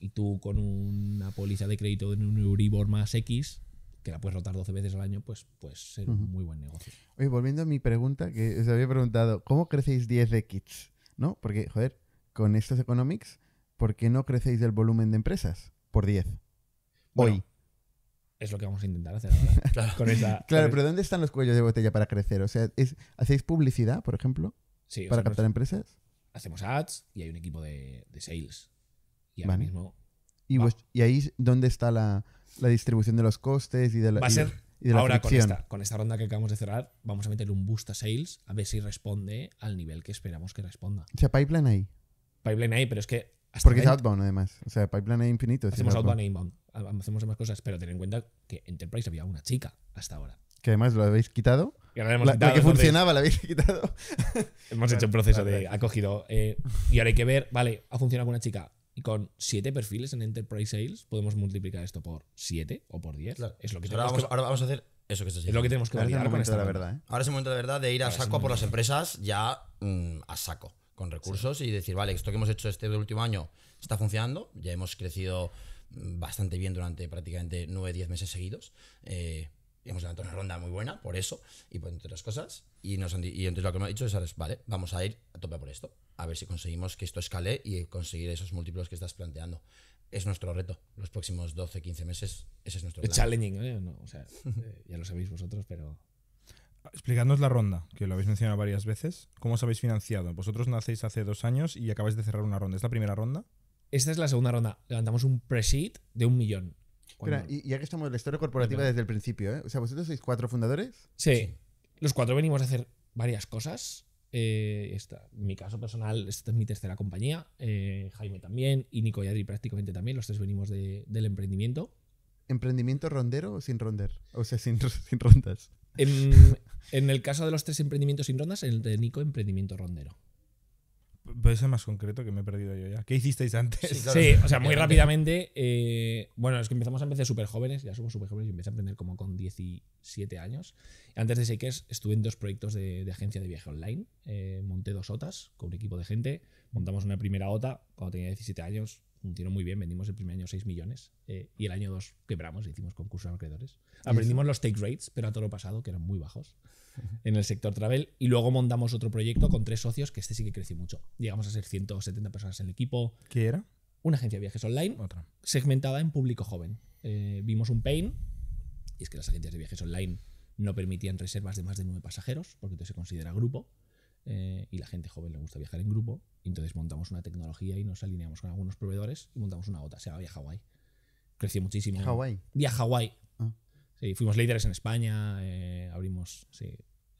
y tú con una póliza de crédito en un Euribor más X, que la puedes rotar 12 veces al año, pues puede ser un muy buen negocio. Oye, volviendo a mi pregunta, que os había preguntado, ¿cómo crecéis 10X? ¿No? Porque, joder, con estos economics, ¿por qué no crecéis el volumen de empresas por 10? Hoy. es lo que vamos a intentar hacer ahora. claro, pero ¿dónde están los cuellos de botella para crecer? O sea, ¿hacéis publicidad, por ejemplo? Sí. ¿Para captar empresas? Hacemos ads y hay un equipo de, de sales y ahí es mismo. Y, ahí, ¿dónde está la, la, distribución de los costes y de la. Va a ser. Y de la ahora, con esta, con esta, ronda que acabamos de cerrar, vamos a meter un boost a sales a ver si responde al nivel que esperamos que responda. O sea, pipeline ahí. Pipeline ahí, pero es que. Porque es outbound, además. O sea, pipeline ahí infinito. Hacemos outbound e inbound. Hacemos más cosas, pero ten en cuenta que Enterprise había una chica hasta ahora. Que además lo habéis quitado. Que la, quitado, que funcionaba la habéis quitado. Hemos hecho un proceso de acogido. Eh, y ahora hay que ver, vale, ha funcionado con una chica. Y con siete perfiles en Enterprise Sales podemos multiplicar esto por siete o por diez Es lo que ahora, vamos, ahora vamos a hacer eso que Es lo que tenemos que la verdad. ¿eh? Ahora es el momento de verdad de ir a saco por las empresas ya mm, a saco con recursos y decir, vale, esto que hemos hecho este último año está funcionando, ya hemos crecido mm, bastante bien durante prácticamente 9 diez meses seguidos. Eh, Hemos levantado una ronda muy buena por eso y por entre otras cosas. Y, entonces lo que hemos dicho es, vale, vamos a ir a tope por esto. A ver si conseguimos que esto escale y conseguir esos múltiplos que estás planteando. Es nuestro reto. Los próximos 12, 15 meses, ese es nuestro reto. Challenging, ¿eh? o sea, eh, ya lo sabéis vosotros, pero... Explicadnos la ronda, que lo habéis mencionado varias veces. ¿Cómo os habéis financiado? Vosotros nacéis hace dos años y acabáis de cerrar una ronda. ¿Es la primera ronda? Esta es la segunda ronda. Levantamos un pre de un millón y ya que estamos en la historia corporativa desde el principio, ¿eh? O sea, vosotros sois cuatro fundadores. Sí. Los cuatro venimos a hacer varias cosas. Eh, en mi caso personal, esta es mi tercera compañía. Eh, Jaime también y Nico y Adri prácticamente también. Los tres venimos del emprendimiento. ¿Emprendimiento rondero o sin ronder? O sea, sin, rondas. En, en, el caso de los tres emprendimientos sin rondas, el de Nico, emprendimiento rondero. Puede ser más concreto que me he perdido yo ya. ¿Qué hicisteis antes? Sí, o sea, muy rápidamente. Eh, bueno, es que empezamos a empezar súper jóvenes, ya somos súper jóvenes, y empecé a aprender como con 17 años. Antes de Seikers estuve en dos proyectos de, agencia de viaje online. Eh, monté dos OTAs con un equipo de gente. Montamos una primera OTA cuando tenía 17 años. Funcionó muy bien, vendimos el primer año 6 millones eh, y el año 2 quebramos, y hicimos concursos de acreedores. Aprendimos los take rates, pero a todo lo pasado, que eran muy bajos en el sector travel. Y luego montamos otro proyecto con tres socios, que este sí que creció mucho. Llegamos a ser 170 personas en el equipo. ¿Qué era? Una agencia de viajes online segmentada en público joven. Eh, vimos un pain, y es que las agencias de viajes online no permitían reservas de más de nueve pasajeros, porque entonces se considera grupo. Eh, y la gente joven le gusta viajar en grupo. entonces montamos una tecnología y nos alineamos con algunos proveedores y montamos una OTA, se llama Via Hawaii. Creció muchísimo. ¿Hawaii? Via Hawaii. Ah. fuimos líderes en España, eh, abrimos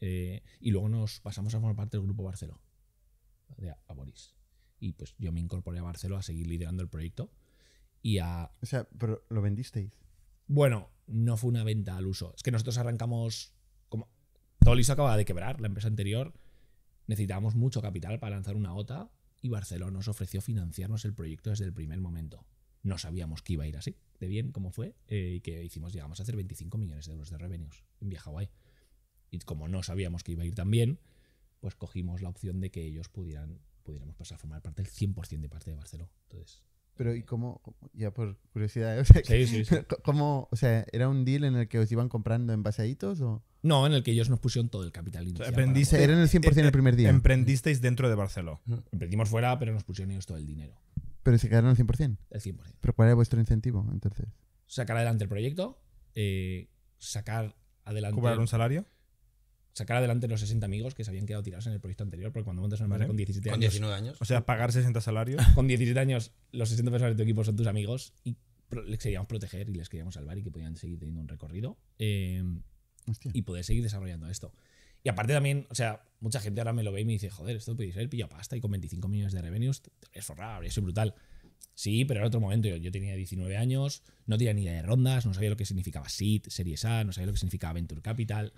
eh, y luego nos pasamos a formar parte del grupo Barceló, de Aboris. Y pues yo me incorporé a Barceló a seguir liderando el proyecto. Y a... O sea, pero lo vendisteis. Bueno, no fue una venta al uso. Es que nosotros arrancamos. Como tolis acaba de quebrar, la empresa anterior. Necesitábamos mucho capital para lanzar una OTA y Barcelona nos ofreció financiarnos el proyecto desde el primer momento. No sabíamos que iba a ir así, de bien como fue, eh, y que hicimos, llegamos a hacer 25 millones de euros de revenues en Via y como no sabíamos que iba a ir tan bien, pues cogimos la opción de que ellos pudieran, pudiéramos pasar a formar parte del 100% de parte de Barcelona. Entonces, pero ¿y eh, cómo? Ya por curiosidad, o sea, o sea, ¿era un deal en el que os iban comprando envasaditos o...? No, en el que ellos nos pusieron todo el capital inicial. el 100% eh, el primer día. Emprendisteis dentro de Barcelona. Emprendimos fuera, pero nos pusieron ellos todo el dinero. ¿Pero se quedaron al 100%? El 100%. ¿Pero cuál era vuestro incentivo, entonces? Sacar adelante el proyecto, eh, sacar adelante... ¿Cobrar un salario? sacar adelante los 60 amigos que se habían quedado tirados en el proyecto anterior, porque cuando montas una empresa con 17 años. Con 19 años. O sea, pagar 60 salarios. Con 17 años, los 60 personas de tu equipo son tus amigos y les queríamos proteger y les queríamos salvar y que podían seguir teniendo un recorrido em, y poder seguir desarrollando esto. Y aparte también, o sea, mucha gente ahora me lo ve y me dice, joder, esto puede ser pilla pasta y con 25 millones de revenues es forrar, habría brutal. Sí, pero era otro momento. Yo, tenía 19 años, no tenía ni idea de rondas, no sabía lo que significaba SEED, Series A, no sabía lo que significaba Venture Capital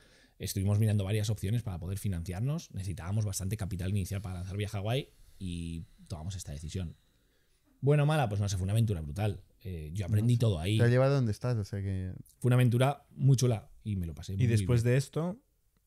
estuvimos mirando varias opciones para poder financiarnos, necesitábamos bastante capital inicial para lanzar a Hawaii y tomamos esta decisión. Bueno o mala, pues no sé, fue una aventura brutal. Eh, yo aprendí todo ahí. Te ha llevado donde estás, o sea que... Fue una aventura muy chula y me lo pasé. Y después de esto,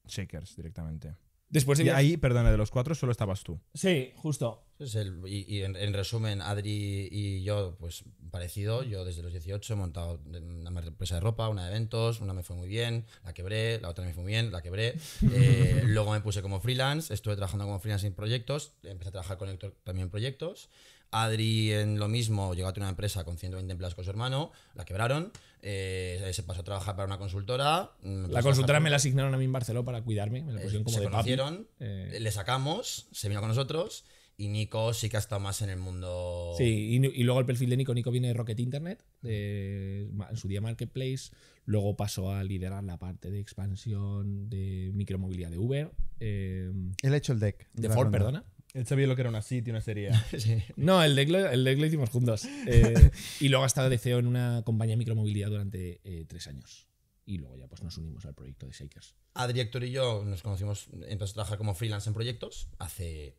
Shakers directamente. Después de... ahí, perdona, de los cuatro solo estabas tú. Sí, justo. Es el, y, en, resumen, Adri y yo, pues parecido. Yo desde los 18 he montado una empresa de ropa, una de eventos, una me fue muy bien, la quebré, la otra me fue muy bien, la quebré. Eh, luego me puse como freelance, estuve trabajando como freelance en proyectos, empecé a trabajar con Héctor también en proyectos. Adri en lo mismo llegó a tener una empresa con 120 empleados con su hermano, la quebraron, eh, se pasó a trabajar para una consultora. La mm, consultora me la asignaron a mí en Barcelona para cuidarme, eh, se conocieron, eh. le sacamos, se vino con nosotros y Nico sí que ha estado más en el mundo. Sí, y, luego el perfil de Nico. Nico viene de Rocket Internet, en su día Marketplace. Luego pasó a liderar la parte de expansión de micromovilidad de Uber. Eh, Él ha hecho el deck. De, Ford, perdona. Él sabía lo que era una City, una serie No, el deck, lo, el hicimos juntos. Eh, y luego ha estado de CEO en una compañía de micromovilidad durante eh, tres años. Y luego ya pues nos unimos al proyecto de Shakers. Adri, Héctor y yo nos conocimos, empezamos a trabajar como freelance en proyectos hace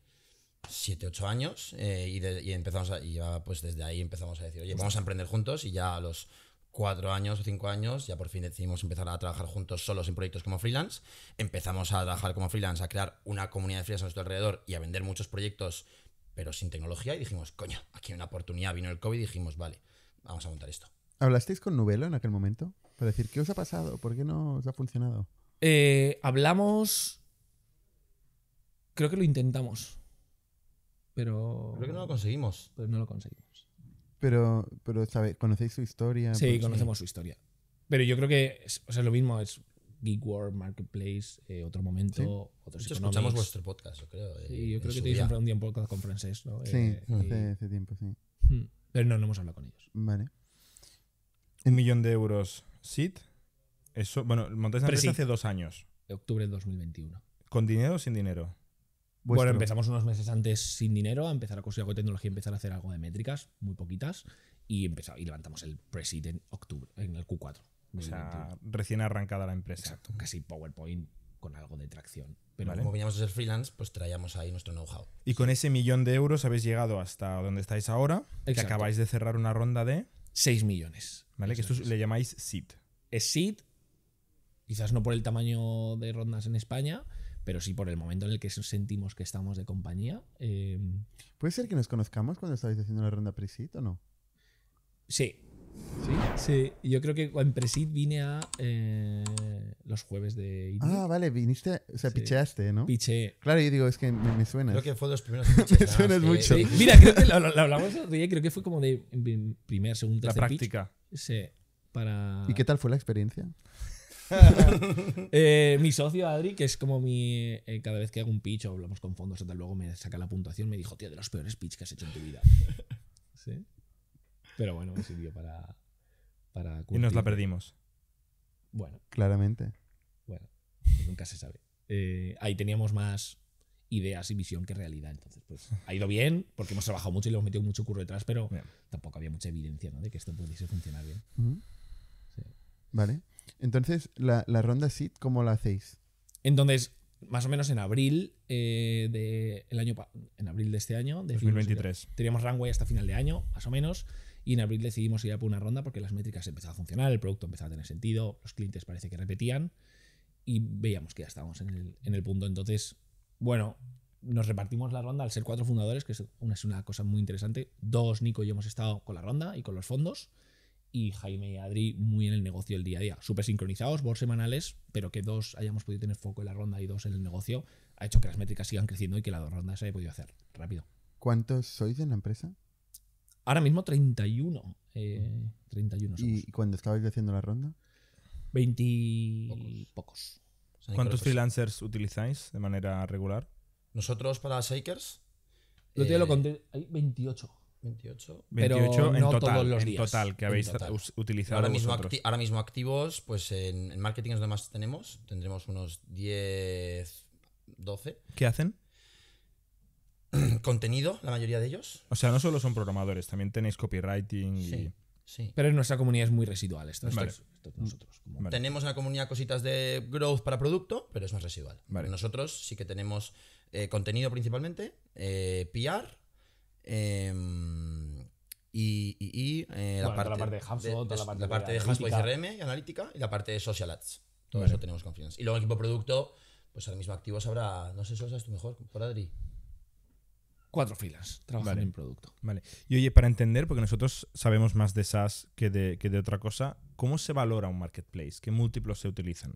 siete, ocho años. Eh, y, empezamos y pues desde ahí empezamos a decir, oye, vamos a emprender juntos. Y ya los cuatro años o cinco años, ya por fin decidimos empezar a trabajar juntos solos en proyectos como freelance. Empezamos a trabajar como freelance, a crear una comunidad de freelance a nuestro alrededor y a vender muchos proyectos, pero sin tecnología. Y dijimos, coño, aquí hay una oportunidad. Vino el COVID y dijimos, vale, vamos a montar esto. ¿Hablasteis con Nubelo en aquel momento? Para decir, ¿qué os ha pasado? ¿Por qué no os ha funcionado? Eh, hablamos. Creo que lo intentamos. Pero. Creo que no lo conseguimos. no lo conseguimos. Pero, pero ¿conocéis su historia? Sí, conocemos su historia. Pero yo creo que es, o sea, lo mismo es Geek Marketplace, eh, otro momento, otros hecho, escuchamos vuestro podcast, yo creo. Eh, yo creo que te hice un día un podcast con francés, ¿no? Sí, eh, hace, tiempo, sí. Hmm, pero no, no hemos hablado con ellos. Vale. Un millón de euros SIT. Eso, bueno, montáis esa empresa hace dos años. De octubre de 2021. ¿Con dinero o sin dinero? Bueno, empezamos unos meses antes sin dinero a empezar a conseguir algo de tecnología, empezar a hacer algo de métricas, muy poquitas, y, empezamos, y levantamos el Presid en octubre, en el Q4. O sea, recién arrancada la empresa. Exacto, casi PowerPoint con algo de tracción. Pero como veníamos a ser freelance, pues traíamos ahí nuestro know-how. Y con ese millón de euros habéis llegado hasta donde estáis ahora, que acabáis de cerrar una ronda de... 6 millones. ¿Vale? Que esto le llamáis seed. Es seed, quizás no por el tamaño de rondas en España, pero sí por el momento en el que sentimos que estamos de compañía. Eh, ¿Puede ser que nos conozcamos cuando estáis haciendo la ronda presid o no? Sí. ¿Sí? Sí, yo creo que en presid vine a eh, los jueves de Ah, vale, viniste, o sea, picheaste, ¿no? Piché. Claro, yo digo, es que me, suena. Creo que fue de los primeros piches. me suena mucho. mira, creo que lo, hablamos otro creo que fue como de primer, segundo, tercer La práctica. Sí. Para... ¿Y qué tal fue la experiencia? Eh, mi socio Adri, que es como mi. Eh, cada vez que hago un pitch o hablamos con fondos hasta luego me saca la puntuación, me dijo, tío, de los peores pitch que has hecho en tu vida. Pero bueno, me sirvió para. para y nos la perdimos. Bueno. Claramente. Bueno, pues nunca se sabe. Eh, ahí teníamos más ideas y visión que realidad. Entonces, pues ha ido bien, porque hemos trabajado mucho y le hemos metido mucho curro detrás, pero tampoco había mucha evidencia de que esto pudiese funcionar bien. Vale. Entonces, ¿la, ronda SID cómo la hacéis? Entonces, más o menos en abril eh, de el año en abril de este año de 2023 teníamos runway hasta final de año más o menos y en abril decidimos ir a por una ronda porque las métricas empezaban a funcionar el producto empezaba a tener sentido los clientes parece que repetían y veíamos que ya estábamos en el, punto entonces bueno nos repartimos la ronda al ser cuatro fundadores que es una, es una cosa muy interesante dos Nico y yo hemos estado con la ronda y con los fondos y Jaime y Adri muy en el negocio el día a día. Súper sincronizados, por semanales, pero que dos hayamos podido tener foco en la ronda y dos en el negocio ha hecho que las métricas sigan creciendo y que la ronda se haya podido hacer rápido. ¿Cuántos sois en la empresa? Ahora mismo 31. Eh, 31 mm. ¿Y cuando estabais haciendo la ronda? 20 pocos. ¿Cuántos freelancers utilizáis de manera regular? Nosotros para Shakers. Yo te lo eh, conté, hay 28. 28. en no todos los en total que habéis utilizado. Ahora mismo, ahora mismo, activos, pues en, marketing es donde más tenemos. Tendremos unos 10, 12. ¿Qué hacen? Contenido, la mayoría de ellos. O sea, no solo son programadores, también tenéis copywriting sí. Sí. Pero en nuestra comunidad es muy residual esto. nosotros. Tenemos una comunidad cositas de growth para producto, pero es más residual. Nosotros sí que tenemos eh, contenido principalmente, eh, PR, Em, y, eh, la, parte, de HubSpot, la parte, de, HubSpot CRM y analítica y la parte de social ads. Todo eso tenemos confianza. Y luego equipo producto, pues ahora mismo activos habrá, no sé si lo sabes tú mejor, por Adri. Cuatro filas trabajando en producto. Vale. Y oye, para entender, porque nosotros sabemos más de SaaS que de, otra cosa, ¿cómo se valora un marketplace? ¿Qué múltiplos se utilizan?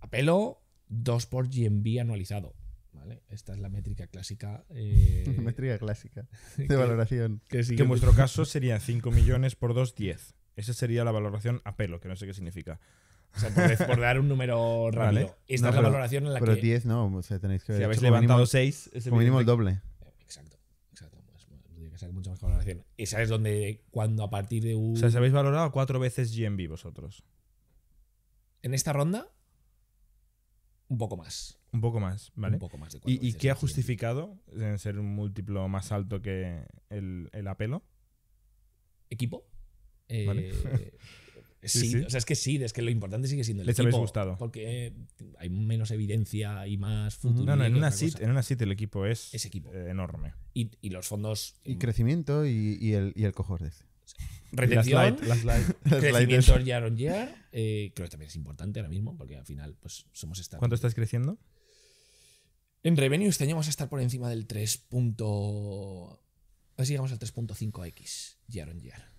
Apelo dos por GMB anualizado. ¿Vale? Esta es la métrica clásica. Eh, métrica clásica de valoración. Que, en vuestro caso serían 5 millones por 2, 10. Esa sería la valoración a pelo, que no sé qué significa. O sea, por, dar un número rápido. Esta es la valoración en la que. Pero 10 no, tenéis que Si habéis levantado 6, es como mínimo el doble. Eh, exacto, exacto. Pues, pues, que ser mucho más valoración. Esa es donde, cuando a partir de un. O sea, se habéis valorado cuatro veces GMB vosotros. En esta ronda, un poco más. Un poco más, ¿vale? Un poco más de ¿Y, ¿Y, qué ha justificado en ser un múltiplo más alto que el, el apelo? Equipo. Eh, vale. sí, o sea, es que sí, es que lo importante sigue siendo el equipo. gustado. Porque eh, hay menos evidencia y más futuro. No, no, en una, sit, en el equipo es, eh, enorme. Y, y, los fondos. Y crecimiento y, el, y el Retención, las light, crecimiento year on year, creo que también es importante ahora mismo porque al final pues somos esta. ¿Cuánto estás creciendo? En revenue teníamos este año a estar por encima del 3. llegamos al 3.5x year on year.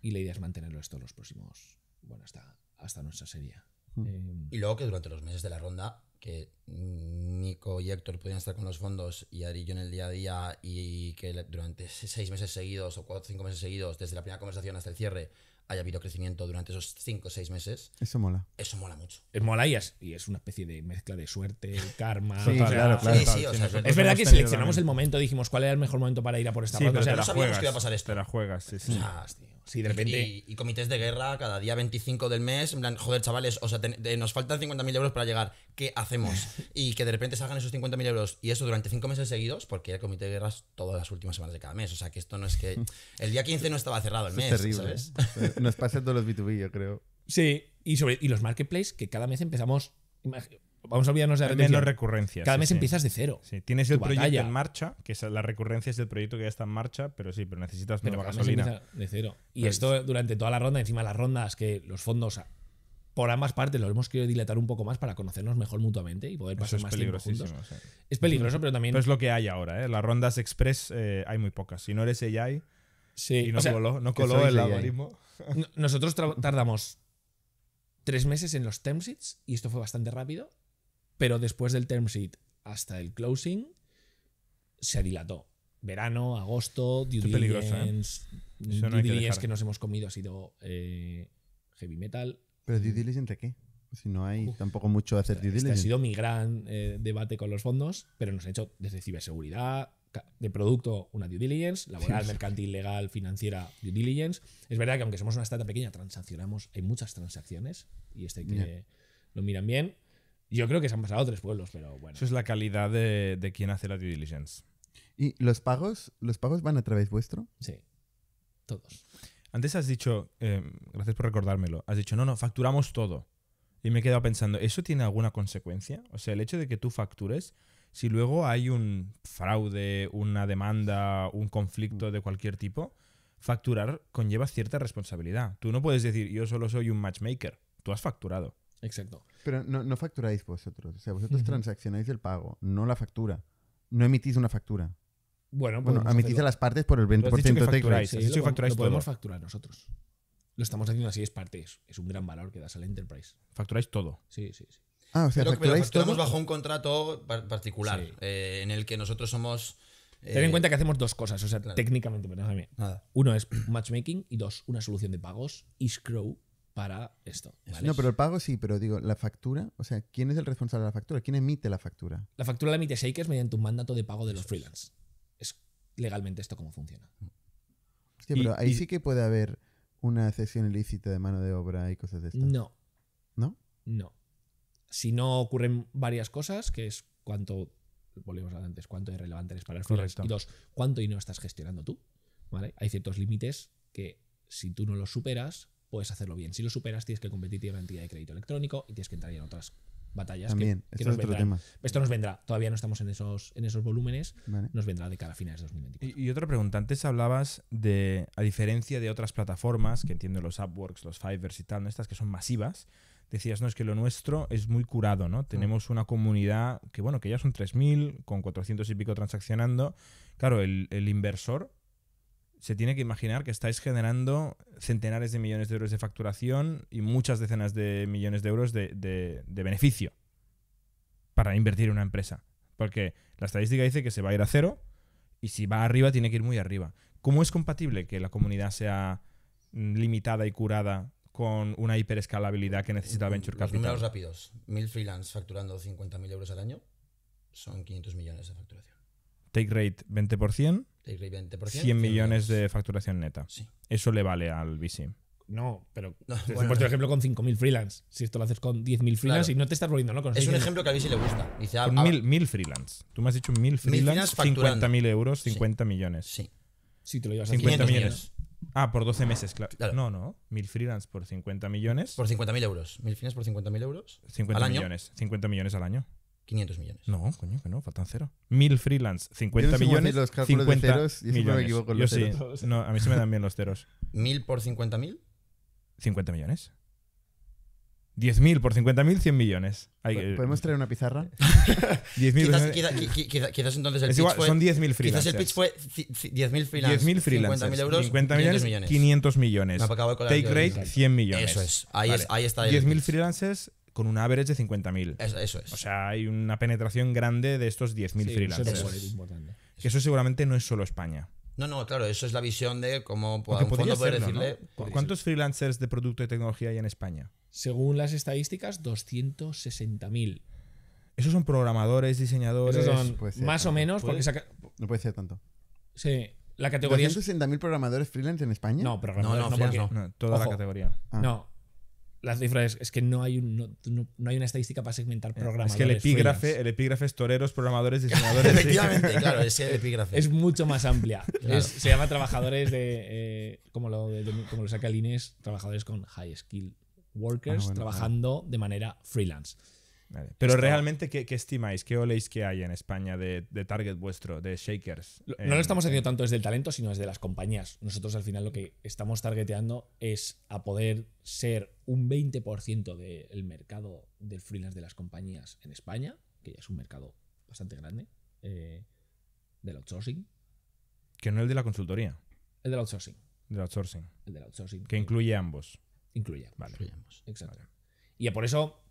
Y la idea es mantenerlo esto los próximos. Bueno, hasta, hasta nuestra serie. Hmm. Em, y luego que durante los meses de la ronda, que Nico y Héctor podían estar con los fondos y Adri yo en el día a día, y que durante seis meses seguidos o cuatro o cinco meses seguidos, desde la primera conversación hasta el cierre, haya habido crecimiento durante esos 5 o 6 meses. Eso mola. Eso mola mucho. Es mola y es, una especie de mezcla de suerte, karma. sí, claro, claro. es verdad que seleccionamos el momento, dijimos cuál era el mejor momento para ir a por esta sí, O sea, no sabíamos que iba a pasar esto. Te la juegas, sí, sí. ah, tío. Y, comités de guerra cada día 25 del mes, en plan, joder, chavales, o sea, nos faltan 50.000 euros para llegar, ¿qué hacemos? Y que de repente salgan esos 50.000 euros y eso durante 5 meses seguidos, porque el comité de guerras todas las últimas semanas de cada mes. O sea, que esto no es que... El día 15 no estaba cerrado el mes. Es terrible. ¿eh? Nos pasa todos los B2B, yo creo. Sí, y, sobre, y los marketplaces que cada mes empezamos... Vamos a olvidarnos de la Menos recurrencias. Cada mes empiezas de cero. tienes el proyecto en marcha, que es la recurrencia es el proyecto que ya está en marcha, pero sí, pero necesitas pero nueva gasolina. de cero. Y esto durante toda la ronda, encima las rondas que los fondos por ambas partes los hemos querido dilatar un poco más para conocernos mejor mutuamente y poder pasar más tiempo juntos. Es peligroso, pero también. Pero es lo que hay ahora, ¿eh? Las rondas express eh, hay muy pocas. Si no eres AI sí. y no coló, el algoritmo. Nosotros tardamos tres meses en los temsits y esto fue bastante rápido. Pero después del term sheet hasta el closing se dilató. Verano, agosto, due ¿eh? diligence, ¿eh? due diligence que, nos hemos comido ha sido eh, heavy metal. ¿Pero due diligence entre qué? Si no hay tampoco mucho hacer due este diligence. ha sido mi gran eh, debate con los fondos, pero nos han hecho desde ciberseguridad, de producto una due diligence, laboral, mercantil, legal, financiera, due diligence. Es verdad que aunque somos una startup pequeña, transaccionamos, hay muchas transacciones y este que lo miran bien. Yo creo que se han pasado a tres pueblos, pero bueno. Eso es la calidad de, quien hace la due diligence. ¿Y los pagos? ¿Los pagos van a través vuestro? Sí. Todos. Antes has dicho, em, gracias por recordármelo, has dicho, no, no, facturamos todo. Y me he quedado pensando, ¿eso tiene alguna consecuencia? O sea, el hecho de que tú factures, si luego hay un fraude, una demanda, un conflicto de cualquier tipo, facturar conlleva cierta responsabilidad. Tú no puedes decir, yo solo soy un matchmaker. Tú has facturado. Exacto. Pero no, facturáis vosotros. O sea, vosotros transaccionáis el pago, no la factura. No emitís una factura. Bueno, bueno pues emitís a las partes por el 20% de lo, podemos facturar nosotros. Lo estamos haciendo así, es parte. Es, un gran valor que das la enterprise. Facturáis todo. Sí, sí, sí. Ah, o sea, facturáis facturamos bajo un contrato particular eh, en el que nosotros somos. Eh, Ten en cuenta que hacemos dos cosas, o sea, técnicamente, pero Nada. Uno es matchmaking y dos, una solución de pagos, y escrow, para esto. No, pero el pago sí, pero digo, la factura, o sea, ¿quién es el responsable de la factura? ¿Quién emite la factura? La factura la emite Shakers mediante un mandato de pago de los freelance. Es legalmente esto cómo funciona. Hostia, pero ahí sí que puede haber una cesión ilícita de mano de obra y cosas de estas. No. ¿No? No. Si no ocurren varias cosas, que es cuánto, volvemos a antes, cuánto es relevante para el freelance. Y dos, cuánto dinero estás gestionando tú. ¿Vale? Hay ciertos límites que si tú no los superas, puedes hacerlo bien. Si lo superas, tienes que competir en la entidad de crédito electrónico y tienes que entrar en otras batallas. También, que, esto, nos vendrá, todavía no estamos en esos, en esos volúmenes, nos vendrá de cara a finales de 2024. Y, otra pregunta, antes hablabas de, a diferencia de otras plataformas, que entiendo los Upworks, los Fivers y tal, estas que son masivas, decías, no, es que lo nuestro es muy curado, ¿no? Mm. Tenemos una comunidad que, bueno, que ya son 3.000, con 400 y pico transaccionando. Claro, el inversor se tiene que imaginar que estáis generando centenares de millones de euros de facturación y muchas decenas de millones de euros de, beneficio para invertir en una empresa. Porque la estadística dice que se va a ir a cero y si va arriba tiene que ir muy arriba. ¿Cómo es compatible que la comunidad sea mm, limitada y curada con una hiperescalabilidad que necesita Venture Capital? Los números rápidos. Mil freelance facturando 50.000 euros al año son 500 millones de facturación. Take rate 20%. Take 100 millones de facturación neta. Eso le vale al VC. No, pero Por ejemplo con 5.000 freelance. Si esto lo haces con 10.000 freelance y no te estás volviendo Es un ejemplo que a mí le gusta. Ah, ah, mil, freelance. Tú me has dicho 1.000 freelance, 50.000 euros, 50 millones. Sí. Sí, te lo llevas a 50 millones. Ah, por 12 meses, claro. No, no. 1.000 freelance por 50 millones. Por 50.000 euros. 1.000 freelance por 50.000 euros. 50 millones. 50 millones al año. 500 millones. No, coño, que no, faltan cero. 1000 freelance, 50 millones. Los 50 de ceros, y millones. me equivoco los Yo ceros. Sí. No, a mí se me dan bien los ceros. ¿1000 por 50.000? 50 millones. 10.000 por 50.000, 100 millones. Hay, ¿Podemos traer una pizarra? 10, quizás, quizás, entonces el es pitch igual, fue, Son 10.000 freelancers. Quizás el pitch fue 10.000 freelancers. 10.000 50.000 euros. 50 millones, 500 millones. 500 millones. Take rate, 100 millones. Eso es. Ahí, está es, ahí está. 10.000 freelancers, con un average de 50.000. Eso, es. O sea, hay una penetración grande de estos 10.000 freelancers. Eso Que eso seguramente no es solo España. No, no, claro, eso es la visión de cómo pues, poder decirle. ¿Cuántos freelancers de producto y tecnología hay en España? Según las estadísticas, 260.000. Esos son programadores, diseñadores. más o menos. Porque No puede ser tanto. Sí. La categoría. ¿260.000 programadores freelance en España? No, programadores no, toda la categoría. Ah. No, la cifra es, que no hay, no, no, hay, una estadística para segmentar programadores. Es que el epígrafe, el epígrafe es toreros, programadores, diseñadores. Efectivamente, claro, es epígrafe. Es mucho más amplia. se llama trabajadores de, eh, como, lo, como lo saca el trabajadores con high skill workers ah, trabajando de manera freelance. Pues Pero realmente, ¿qué, estimáis? ¿Qué oléis que hay en España de, target vuestro, de shakers? No, lo estamos haciendo tanto desde el talento, sino desde las compañías. Nosotros al final lo que estamos targeteando es a poder ser un 20% del mercado del freelance de las compañías en España, que ya es un mercado bastante grande, eh, del outsourcing. Que no el de la consultoría. El del outsourcing. Del outsourcing. El del outsourcing. Que incluye ambos. Incluye Vale. Exacto. Y por eso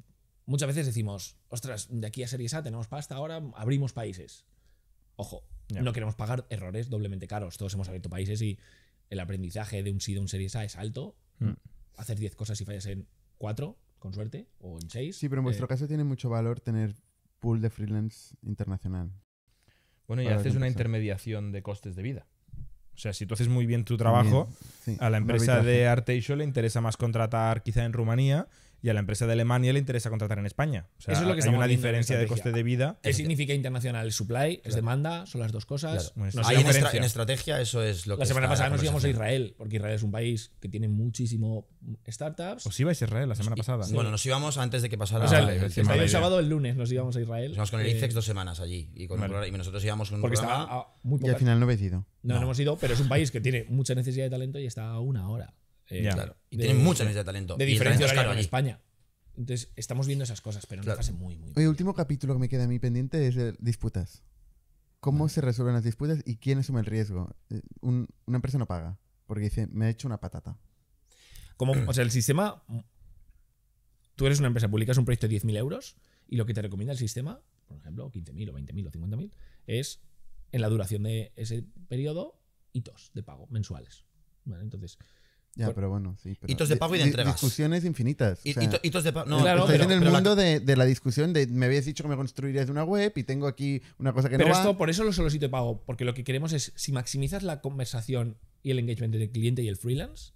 Muchas veces decimos, ostras, de aquí a Series A tenemos pasta, ahora abrimos países. Ojo, no queremos pagar errores doblemente caros. Todos hemos abierto países y el aprendizaje de un sí de un Series A es alto. Hmm. Hacer 10 cosas y fallas en 4, con suerte, o en 6. Sí, pero en vuestro eh, caso tiene mucho valor tener pool de freelance internacional. Bueno, y haces una intermediación de costes de vida. O sea, si tú haces muy bien tu trabajo, a la empresa de yo le interesa más contratar quizá en Rumanía y a la empresa de Alemania le interesa contratar en España. O es lo que hay una diferencia de coste de vida. ¿Qué significa internacional? es supply, es demanda, son las dos cosas. hay en, estrategia eso es lo que... La semana pasada nos íbamos a Israel, porque Israel es un país que tiene muchísimo startups. Os ibais a Israel la semana pasada. Bueno, nos íbamos antes de que pasara... el, el, sábado, el lunes nos íbamos a Israel. Nos íbamos con el eh, ICEX dos semanas allí y, nosotros íbamos con un porque programa... muy Y al final no habéis ido. no hemos ido, pero es un país que tiene mucha necesidad de talento y está a una hora. Eh, y tienen mucha necesidad de talento. De diferencia caras en España. Entonces, estamos viendo esas cosas, pero una muy, muy. el último capítulo que me queda a mí pendiente es disputas. ¿Cómo se resuelven las disputas y quién asume el riesgo? Eh, una empresa no paga porque dice, me ha hecho una patata. Como, o sea, el sistema. Tú eres una empresa, pública, es un proyecto de 10.000 euros y lo que te recomienda el sistema, por ejemplo, 15.000 o 20.000 o 50.000, es en la duración de ese periodo hitos de pago mensuales. Entonces, ya, pero bueno, sí. de pago y de Discusiones infinitas. O de pago. claro, en el mundo de, de, la discusión de me habías dicho que me construirías una web y tengo aquí una cosa que pero no. Pero esto, por eso lo solo si te pago. Porque lo que queremos es, si maximizas la conversación y el engagement del cliente y el freelance,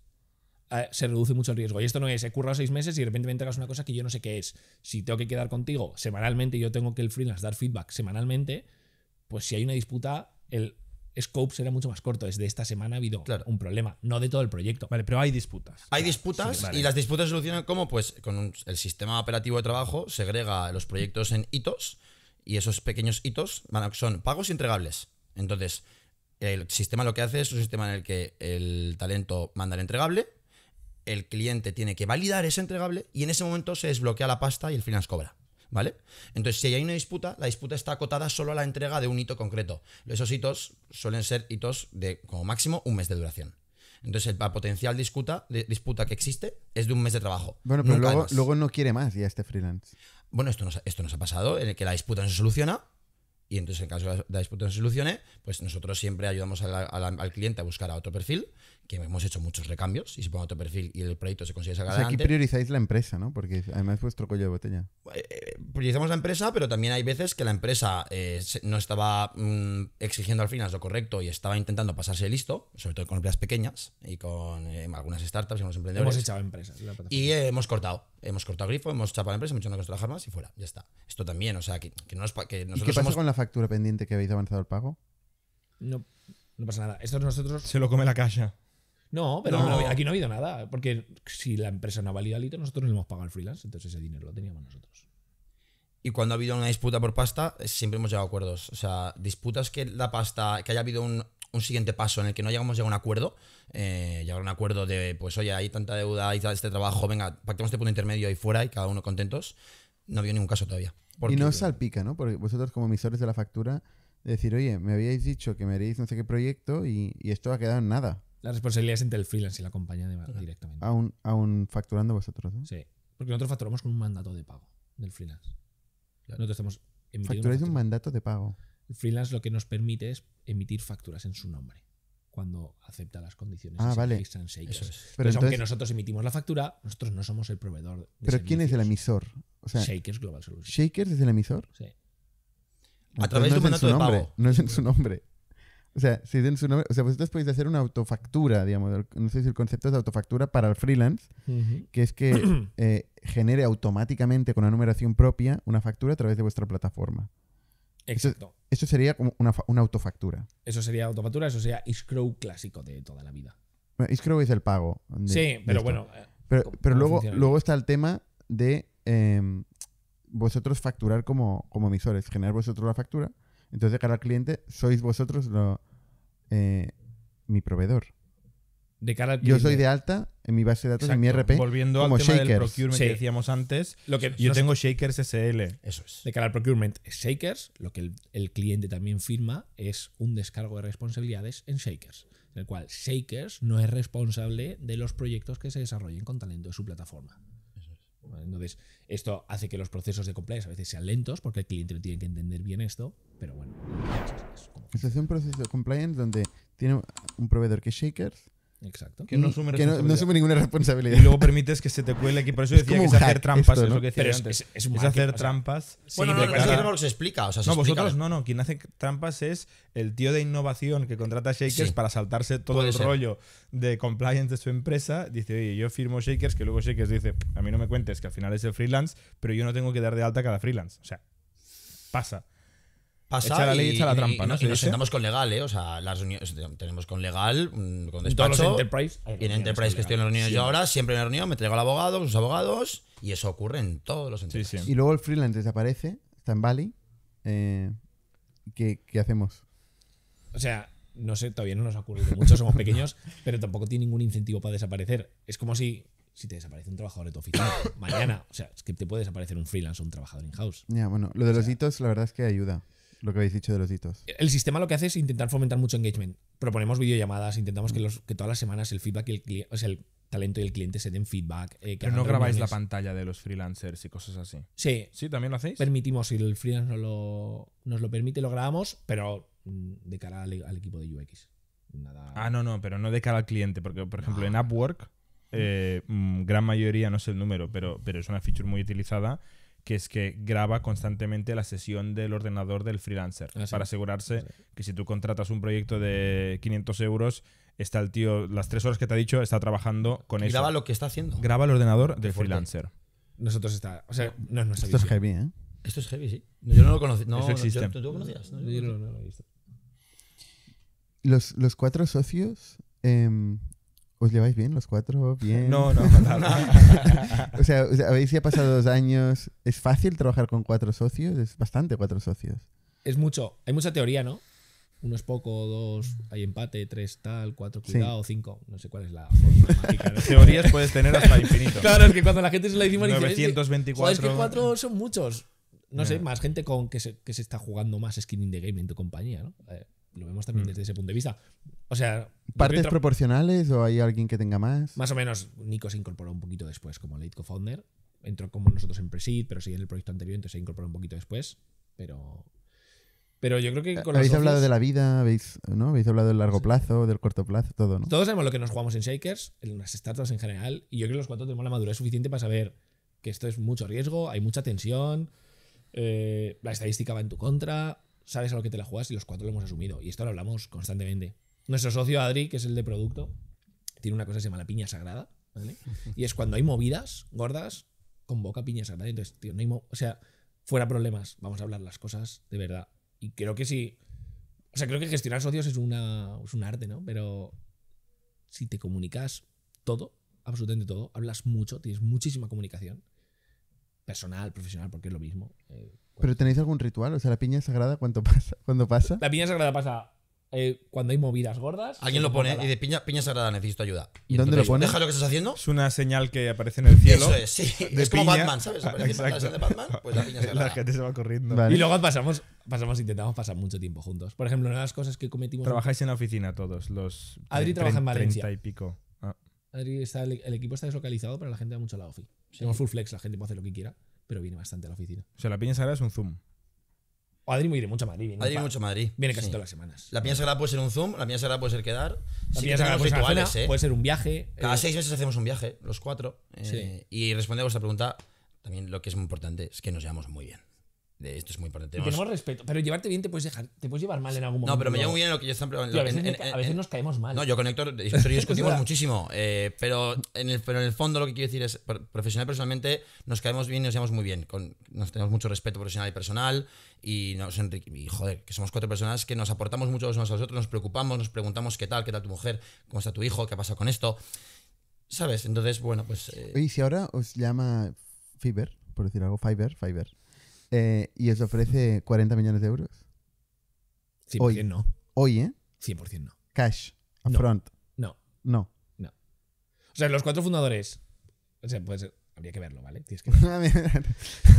eh, se reduce mucho el riesgo. Y esto no es, he currado seis meses y de repente me entregas una cosa que yo no sé qué es. Si tengo que quedar contigo semanalmente y yo tengo que el freelance dar feedback semanalmente, pues si hay una disputa, el scope será mucho más corto. Desde esta semana ha habido un problema, no de todo el proyecto. Vale, pero hay disputas. Hay disputas y las disputas se solucionan como pues con el sistema operativo de trabajo segrega los proyectos en hitos y esos pequeños hitos son pagos entregables. Entonces, el sistema lo que hace es un sistema en el que el talento manda el entregable, el cliente tiene que validar ese entregable y en ese momento se desbloquea la pasta y el freelance cobra. ¿vale? Entonces, si hay una disputa, la disputa está acotada solo a la entrega de un hito concreto. Esos hitos suelen ser hitos de, como máximo, un mes de duración. Entonces, el potencial disputa, disputa que existe es de un mes de trabajo. Bueno, pero luego, luego, no quiere más ya este freelance. Bueno, esto nos, esto nos ha pasado, en el que la disputa no se soluciona, y entonces en caso de la disputa no se solucione, pues nosotros siempre ayudamos al cliente a buscar a otro perfil que hemos hecho muchos recambios y se pone otro perfil y el proyecto se consigue sacar o sea, aquí priorizáis la empresa, ¿no? Porque además es vuestro cuello de botella. Eh, eh, priorizamos la empresa, pero también hay veces que la empresa eh, no estaba mm, exigiendo al final lo correcto y estaba intentando pasarse listo, sobre todo con empresas pequeñas y con algunas startups y algunos emprendedores. Hemos echado empresas. y hemos cortado. Hemos cortado grifo, hemos chapado la empresa, hemos hecho no armas más y fuera. Ya está. Esto también, o sea, que, que no es que nosotros qué pasa con la factura pendiente que habéis avanzado el pago? No, pasa nada. Esto nosotros... Se lo come la caja. No, pero aquí no ha habido nada. Porque si la empresa no valía valido alito, nosotros no le hemos pagado al freelance, entonces ese dinero lo teníamos nosotros. Y cuando ha habido una disputa por pasta, eh, siempre hemos llegado a acuerdos. O sea, disputas que la pasta, que haya habido un, un siguiente paso en el que no llegamos a un acuerdo, eh, llegar a un acuerdo de, pues oye, hay tanta deuda, hay este trabajo, venga, pactemos este punto intermedio ahí fuera y cada uno contentos. No ha habido ningún caso todavía. y no salpica, ¿no? Porque vosotros como emisores de la factura, decir, oye, me habíais dicho que me haréis no sé qué proyecto y, y esto ha quedado en nada. La responsabilidad es entre el freelance y la compañía directamente. Aún, aún facturando vosotros, Sí. Porque nosotros facturamos con un mandato de pago del freelance. Nosotros estamos Facturáis un mandato de pago. El freelance lo que nos permite es emitir facturas en su nombre cuando acepta las condiciones ah, vale. Pero aunque nosotros emitimos la factura, nosotros no somos el proveedor. pero ¿quién es el emisor? Shakers Global Solutions. ¿Shakers es el emisor? Sí. a través de un mandato de pago. No es en su nombre. O sea, si den su nombre, o sea, vosotros pues podéis hacer una autofactura, digamos, no sé si el concepto es autofactura para el freelance, que es que eh, genere automáticamente con una numeración propia una factura a través de vuestra plataforma. Exacto. Eso, sería como una, autofactura. Eso sería autofactura, eso sería escrow clásico de toda la vida. Bueno, es el pago. sí, pero bueno. Eh, pero, luego, luego está el tema de em, vosotros facturar como, como emisores, generar vosotros la factura entonces, de cara al cliente, sois vosotros eh, mi proveedor. Yo soy de alta en mi base de datos, en mi RP. Volviendo al tema del procurement que decíamos antes, yo tengo Shakers SL. Eso es. De cara al procurement, Shakers, lo que el, el, cliente también firma es un descargo de responsabilidades en Shakers, en el cual Shakers no es responsable de los proyectos que se desarrollen con talento de su plataforma. Entonces, esto hace que los procesos de compliance a veces sean lentos porque el cliente tiene que entender bien esto, pero bueno. Es, este es un proceso de compliance donde tiene un proveedor que es Shakers Exacto. Que no asume, ninguna responsabilidad. Y luego permites que se te cuele aquí. Por eso decía que es hacer trampas. es lo que decía Es, hacer trampas. bueno, no, no, no, se explica. no, vosotros no, no. Quien hace trampas es el tío de innovación que contrata shakers para saltarse todo el rollo de compliance de su empresa. Dice, oye, yo firmo shakers, que luego shakers dice, a mí no me cuentes, que al final es el freelance, pero yo no tengo que dar de alta cada freelance. O sea, pasa pasa. la ley, y, echa la trampa, ¿no? Si nos sentamos con legal, ¿eh? O sea, las tenemos con legal, mm, con despacho. los Enterprise. en Enterprise que estoy en la reuniones yo ahora, siempre en la reunión me traigo al abogado, los abogados, y eso ocurre en todos los Enterprise. Y luego el freelance desaparece, está en Bali. Eh, ¿qué, hacemos? O sea, no sé, todavía no nos ha ocurrido mucho, somos pequeños, pero tampoco tiene ningún incentivo para desaparecer. Es como si, si te desaparece un trabajador de tu oficina mañana, o sea, es que te puede desaparecer un freelance o un trabajador in-house. Ya, bueno, lo de los hitos la verdad es que ayuda. Lo que habéis dicho de los hitos. El sistema lo que hace es intentar fomentar mucho engagement. Proponemos videollamadas, intentamos que, los, que todas las semanas el feedback el, o sea, el talento y el cliente se den feedback. Eh, pero no grabáis la pantalla de los freelancers y cosas así. Sí. ¿Sí? ¿También lo hacéis? Permitimos, si el freelance nos lo permite, lo grabamos, pero mm, de cara al, equipo de UX. Ah, no, no, pero no de cara al cliente, porque por ejemplo en ah. Upwork, eh, mm, gran mayoría, no sé el número, pero, pero es una feature muy utilizada que es que graba constantemente la sesión del ordenador del freelancer ah, para asegurarse que si tú contratas un proyecto de 500 euros, está el tío, las tres horas que te ha dicho, está trabajando con eso. Graba lo que está haciendo. Graba el ordenador del freelancer. Nosotros está. O sea, no, es Esto es heavy, ¿eh? Esto es heavy, sí. Yo no lo conocí. No, ¿Tú lo conocías? No, yo no, lo he visto. Los, cuatro socios em, ¿Os pues lleváis bien los cuatro? ¿Bien? No, no, no. no. o, sea, o sea, habéis ya pasado dos años. ¿Es fácil trabajar con cuatro socios? Es bastante cuatro socios. Es mucho. Hay mucha teoría, ¿no? Uno es poco, dos, hay empate, tres tal, cuatro, cuidado, cinco. No sé cuál es la forma mágica. Teorías puedes tener hasta infinito. claro, es que cuando la gente se la decimos... 924. Dice, es que cuatro son muchos. No sé, más gente que se, está jugando más skin in the game en tu compañía, ¿no? lo vemos también mm. desde ese punto de vista. O sea. ¿Partes proporcionales o hay alguien que tenga más? Más o menos, Nico se incorporó un poquito después como late co-founder. Entró como nosotros en Presid, pero seguía en el proyecto anterior, entonces se incorporó un poquito después. Pero. Pero yo creo que con Habéis hablado de la vida, habéis, ¿no? Habéis hablado del largo plazo, del corto plazo, todo, ¿no? Todos sabemos lo que nos jugamos en Shakers, en las startups en general, y yo creo que los cuatro tenemos la madurez suficiente para saber que esto es mucho riesgo, hay mucha tensión, eh, la estadística va en tu contra, sabes a lo que te la juegas y los cuatro lo hemos asumido. Y esto lo hablamos constantemente. Nuestro socio Adri, que es el de producto, tiene una cosa que se llama la piña sagrada. Y es cuando hay movidas gordas, convoca piña sagrada. Entonces, tío, no o sea, fuera problemas, vamos a hablar las cosas de verdad. Y creo que sí. O sea, creo que gestionar socios es, una, es un arte, ¿no? Pero si te comunicas todo, absolutamente todo, hablas mucho, tienes muchísima comunicación, personal, profesional, porque es lo mismo. Eh, ¿Pero tenéis algún ritual? O sea, la piña sagrada, ¿cuánto pasa? ¿Cuándo pasa? La piña sagrada pasa eh, cuando hay movidas gordas. Alguien lo pone y dice piña, piña sagrada, necesito ayuda. ¿Dónde lo pones? Deja lo que estás haciendo. Es una señal que aparece en el cielo. Eso es, sí. es como Batman, ¿sabes? Ah, de Batman, pues la piña La gente se va corriendo. Y luego pasamos, pasamos, intentamos pasar mucho tiempo juntos. Por ejemplo, una de las cosas que cometimos. Trabajáis en la oficina todos, los. Adri eh, trabaja en Valencia. pico. Ah. el, equipo está deslocalizado, pero la gente va mucho a la ofi. full flex, la gente puede hacer lo que quiera pero viene bastante a la oficina. O sea, la piña Sagrada es un Zoom. O Adri viene mucho a Madrid. Viene Adri mucho a Madrid. Viene casi todas las semanas. La piña Sagrada puede ser un Zoom, la piña Sagrada puede ser quedar. La Sagrada puede, ser ¿eh? puede ser un viaje. Cada eh. seis meses hacemos un viaje, los cuatro. Eh, y respondiendo a vuestra pregunta, también lo que es muy importante es que nos llevamos muy bien esto es muy importante. Tenemos... respeto. Pero llevarte bien te puedes dejar, te puedes llevar mal en algún momento. No, pero me llevo bien lo que yo siempre. a, veces nos caemos mal. No, yo con Héctor, discutimos muchísimo. Eh, pero, en el, pero en el fondo lo que quiero decir es, profesional personalmente, nos caemos bien y nos llevamos muy bien. nos tenemos mucho respeto profesional y personal. Y nos y joder, que somos cuatro personas que nos aportamos mucho los unos a los otros, nos preocupamos, nos preguntamos qué tal, qué tal tu mujer, cómo está tu hijo, qué pasa con esto. ¿Sabes? Entonces, bueno, pues. Eh, ¿Y si ahora os llama fiber por decir algo, fiber fiber eh, y os ofrece 40 millones de euros. 100% hoy. no. Hoy, ¿eh? 100% no. Cash, upfront. No. no. No. No. O sea, los cuatro fundadores. O sea, ser habría que verlo, ¿vale? Tienes que verlo.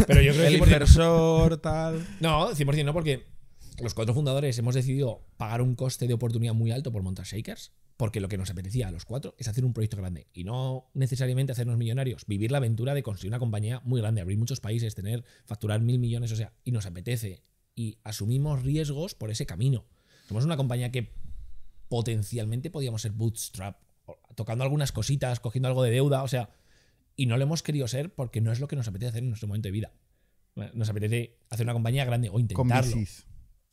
Pero yo creo que. El inversor, tal. No, 100% no, porque los cuatro fundadores hemos decidido pagar un coste de oportunidad muy alto por montar Shakers porque lo que nos apetecía a los cuatro es hacer un proyecto grande y no necesariamente hacernos millonarios, vivir la aventura de construir una compañía muy grande, abrir muchos países, tener, facturar mil millones, o sea, y nos apetece y asumimos riesgos por ese camino. Somos una compañía que potencialmente podíamos ser bootstrap, tocando algunas cositas, cogiendo algo de deuda, o sea, y no lo hemos querido ser porque no es lo que nos apetece hacer en nuestro momento de vida. Nos apetece hacer una compañía grande o intentarlo.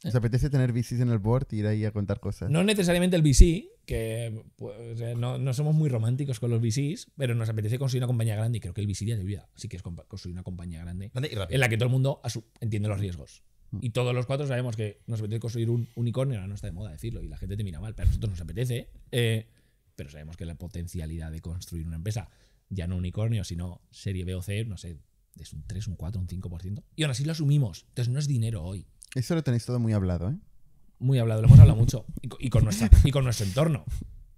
¿Os eh. apetece tener VCs en el board y ir ahí a contar cosas? No necesariamente el VC, que pues, no, somos muy románticos con los VCs, pero nos apetece construir una compañía grande y creo que el VC día de vida que es construir una compañía grande, en la que todo el mundo entiende los riesgos. Mm. Y todos los cuatro sabemos que nos apetece construir un unicornio, ahora no está de moda decirlo y la gente te mira mal, pero a nosotros nos apetece. Eh, pero sabemos que la potencialidad de construir una empresa, ya no unicornio, sino serie B o C, no sé, es un 3, un 4, un 5%. Y aún así lo asumimos. Entonces no es dinero hoy eso lo tenéis todo muy hablado, ¿eh? Muy hablado, lo hemos hablado mucho. Y con, y con nuestro entorno.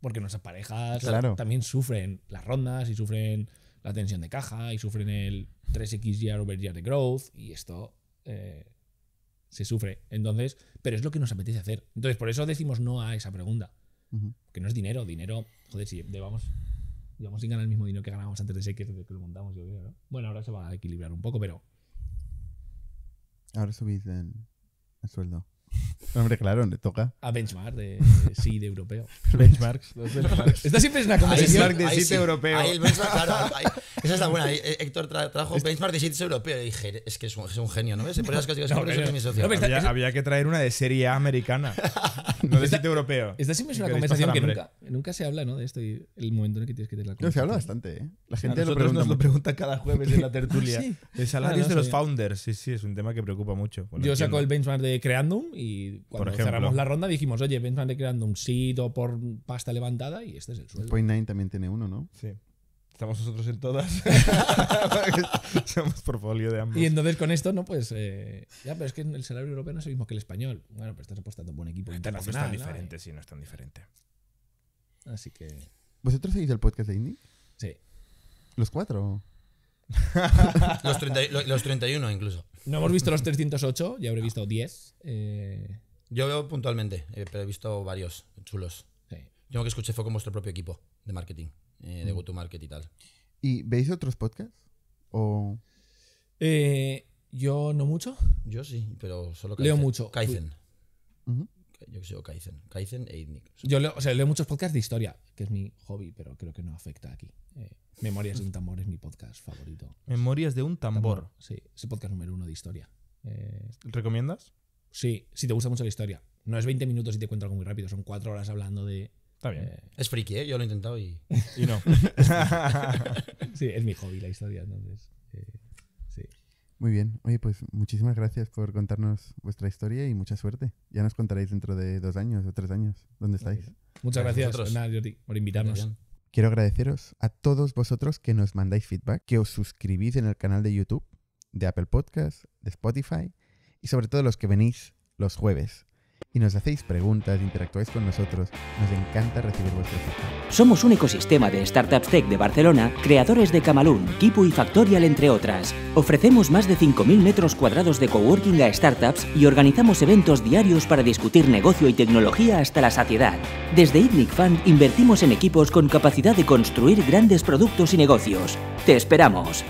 Porque nuestras parejas también sufren las rondas y sufren la tensión de caja y sufren el 3x year over year de growth y esto eh, se sufre. Entonces, pero es lo que nos apetece hacer. Entonces, por eso decimos no a esa pregunta. Que no es dinero, dinero, joder, si llevamos, vamos sin ganar el mismo dinero que ganábamos antes de ese que, lo montamos, yo creo, ¿no? Bueno, ahora se va a equilibrar un poco, pero... Ahora subís en el sueldo. Hombre, claro, le toca. A benchmark de sí de europeo. Benchmarks, benchmarks. Esta siempre es una conversación. Benchmark de sitio europeo. Ahí el esa está buena. Eh, Héctor tra trajo benchmark de sitio europeo. Y dije, es que es un, genio, ¿no ves? cosas mi había, que traer una de serie americana, no de sitio europeo. Esta siempre es una conversación que nunca, nunca se habla, ¿no? De esto y el momento en el que tienes que tener la conversación. No, se habla bastante, ¿eh? La gente lo nos lo pregunta cada jueves en la tertulia. de ah, salarios de los founders, sí, sí, es un tema que preocupa mucho. Yo saco el benchmark de Creandum y cuando cerramos la ronda dijimos, oye, de creando un sitio por pasta levantada y este es el sueldo. Point Nine también tiene uno, ¿no? Sí. Estamos nosotros en todas. Somos folio de ambos. Y entonces con esto, ¿no? Pues. Eh, ya, pero es que el salario europeo no es el mismo que el español. Bueno, pero estás apostando por un equipo internacional. es tan diferente, ¿no? sí, no es tan diferente. Así que. ¿Vosotros seguís el podcast de Indy? Sí. ¿Los cuatro? los, los, 31 incluso. No hemos visto los 308, ya habré visto 10. Eh, yo veo puntualmente, eh, pero he visto varios chulos. tengo Yo que escuché fue con vuestro propio equipo de marketing, eh, de mm. GoToMarket y tal. ¿Y veis otros podcasts? ¿O... Eh, yo no mucho. Yo sí, pero solo Leo mucho. Kaizen. Yo que sé, Kaizen. Kaizen e Yo leo, o sea, leo muchos podcasts de historia, que es mi hobby, pero creo que no afecta aquí. Memorias de un tambor es mi podcast favorito. Memorias de un tambor. Sí, es podcast número uno de historia. ¿Recomiendas? Sí, si te gusta mucho la historia. No es 20 minutos y te cuento algo muy rápido, son 4 horas hablando de. Está bien. Eh, es friki, ¿eh? Yo lo he intentado y. no. sí, es mi hobby la historia, entonces. Eh, sí. Muy bien. Oye, pues muchísimas gracias por contarnos vuestra historia y mucha suerte. Ya nos contaréis dentro de dos años o tres años dónde estáis. Muchas gracias, a nada, por invitarnos. Quiero agradeceros a todos vosotros que nos mandáis feedback, que os suscribís en el canal de YouTube, de Apple Podcast, de Spotify y sobre todo los que venís los jueves y nos hacéis preguntas, interactuáis con nosotros, nos encanta recibir vuestro feedback. Somos un ecosistema de startups tech de Barcelona, creadores de Camalún, Kipu y Factorial, entre otras. Ofrecemos más de 5.000 metros cuadrados de coworking a startups y organizamos eventos diarios para discutir negocio y tecnología hasta la saciedad. Desde ITNIC Fund invertimos en equipos con capacidad de construir grandes productos y negocios. ¡Te esperamos!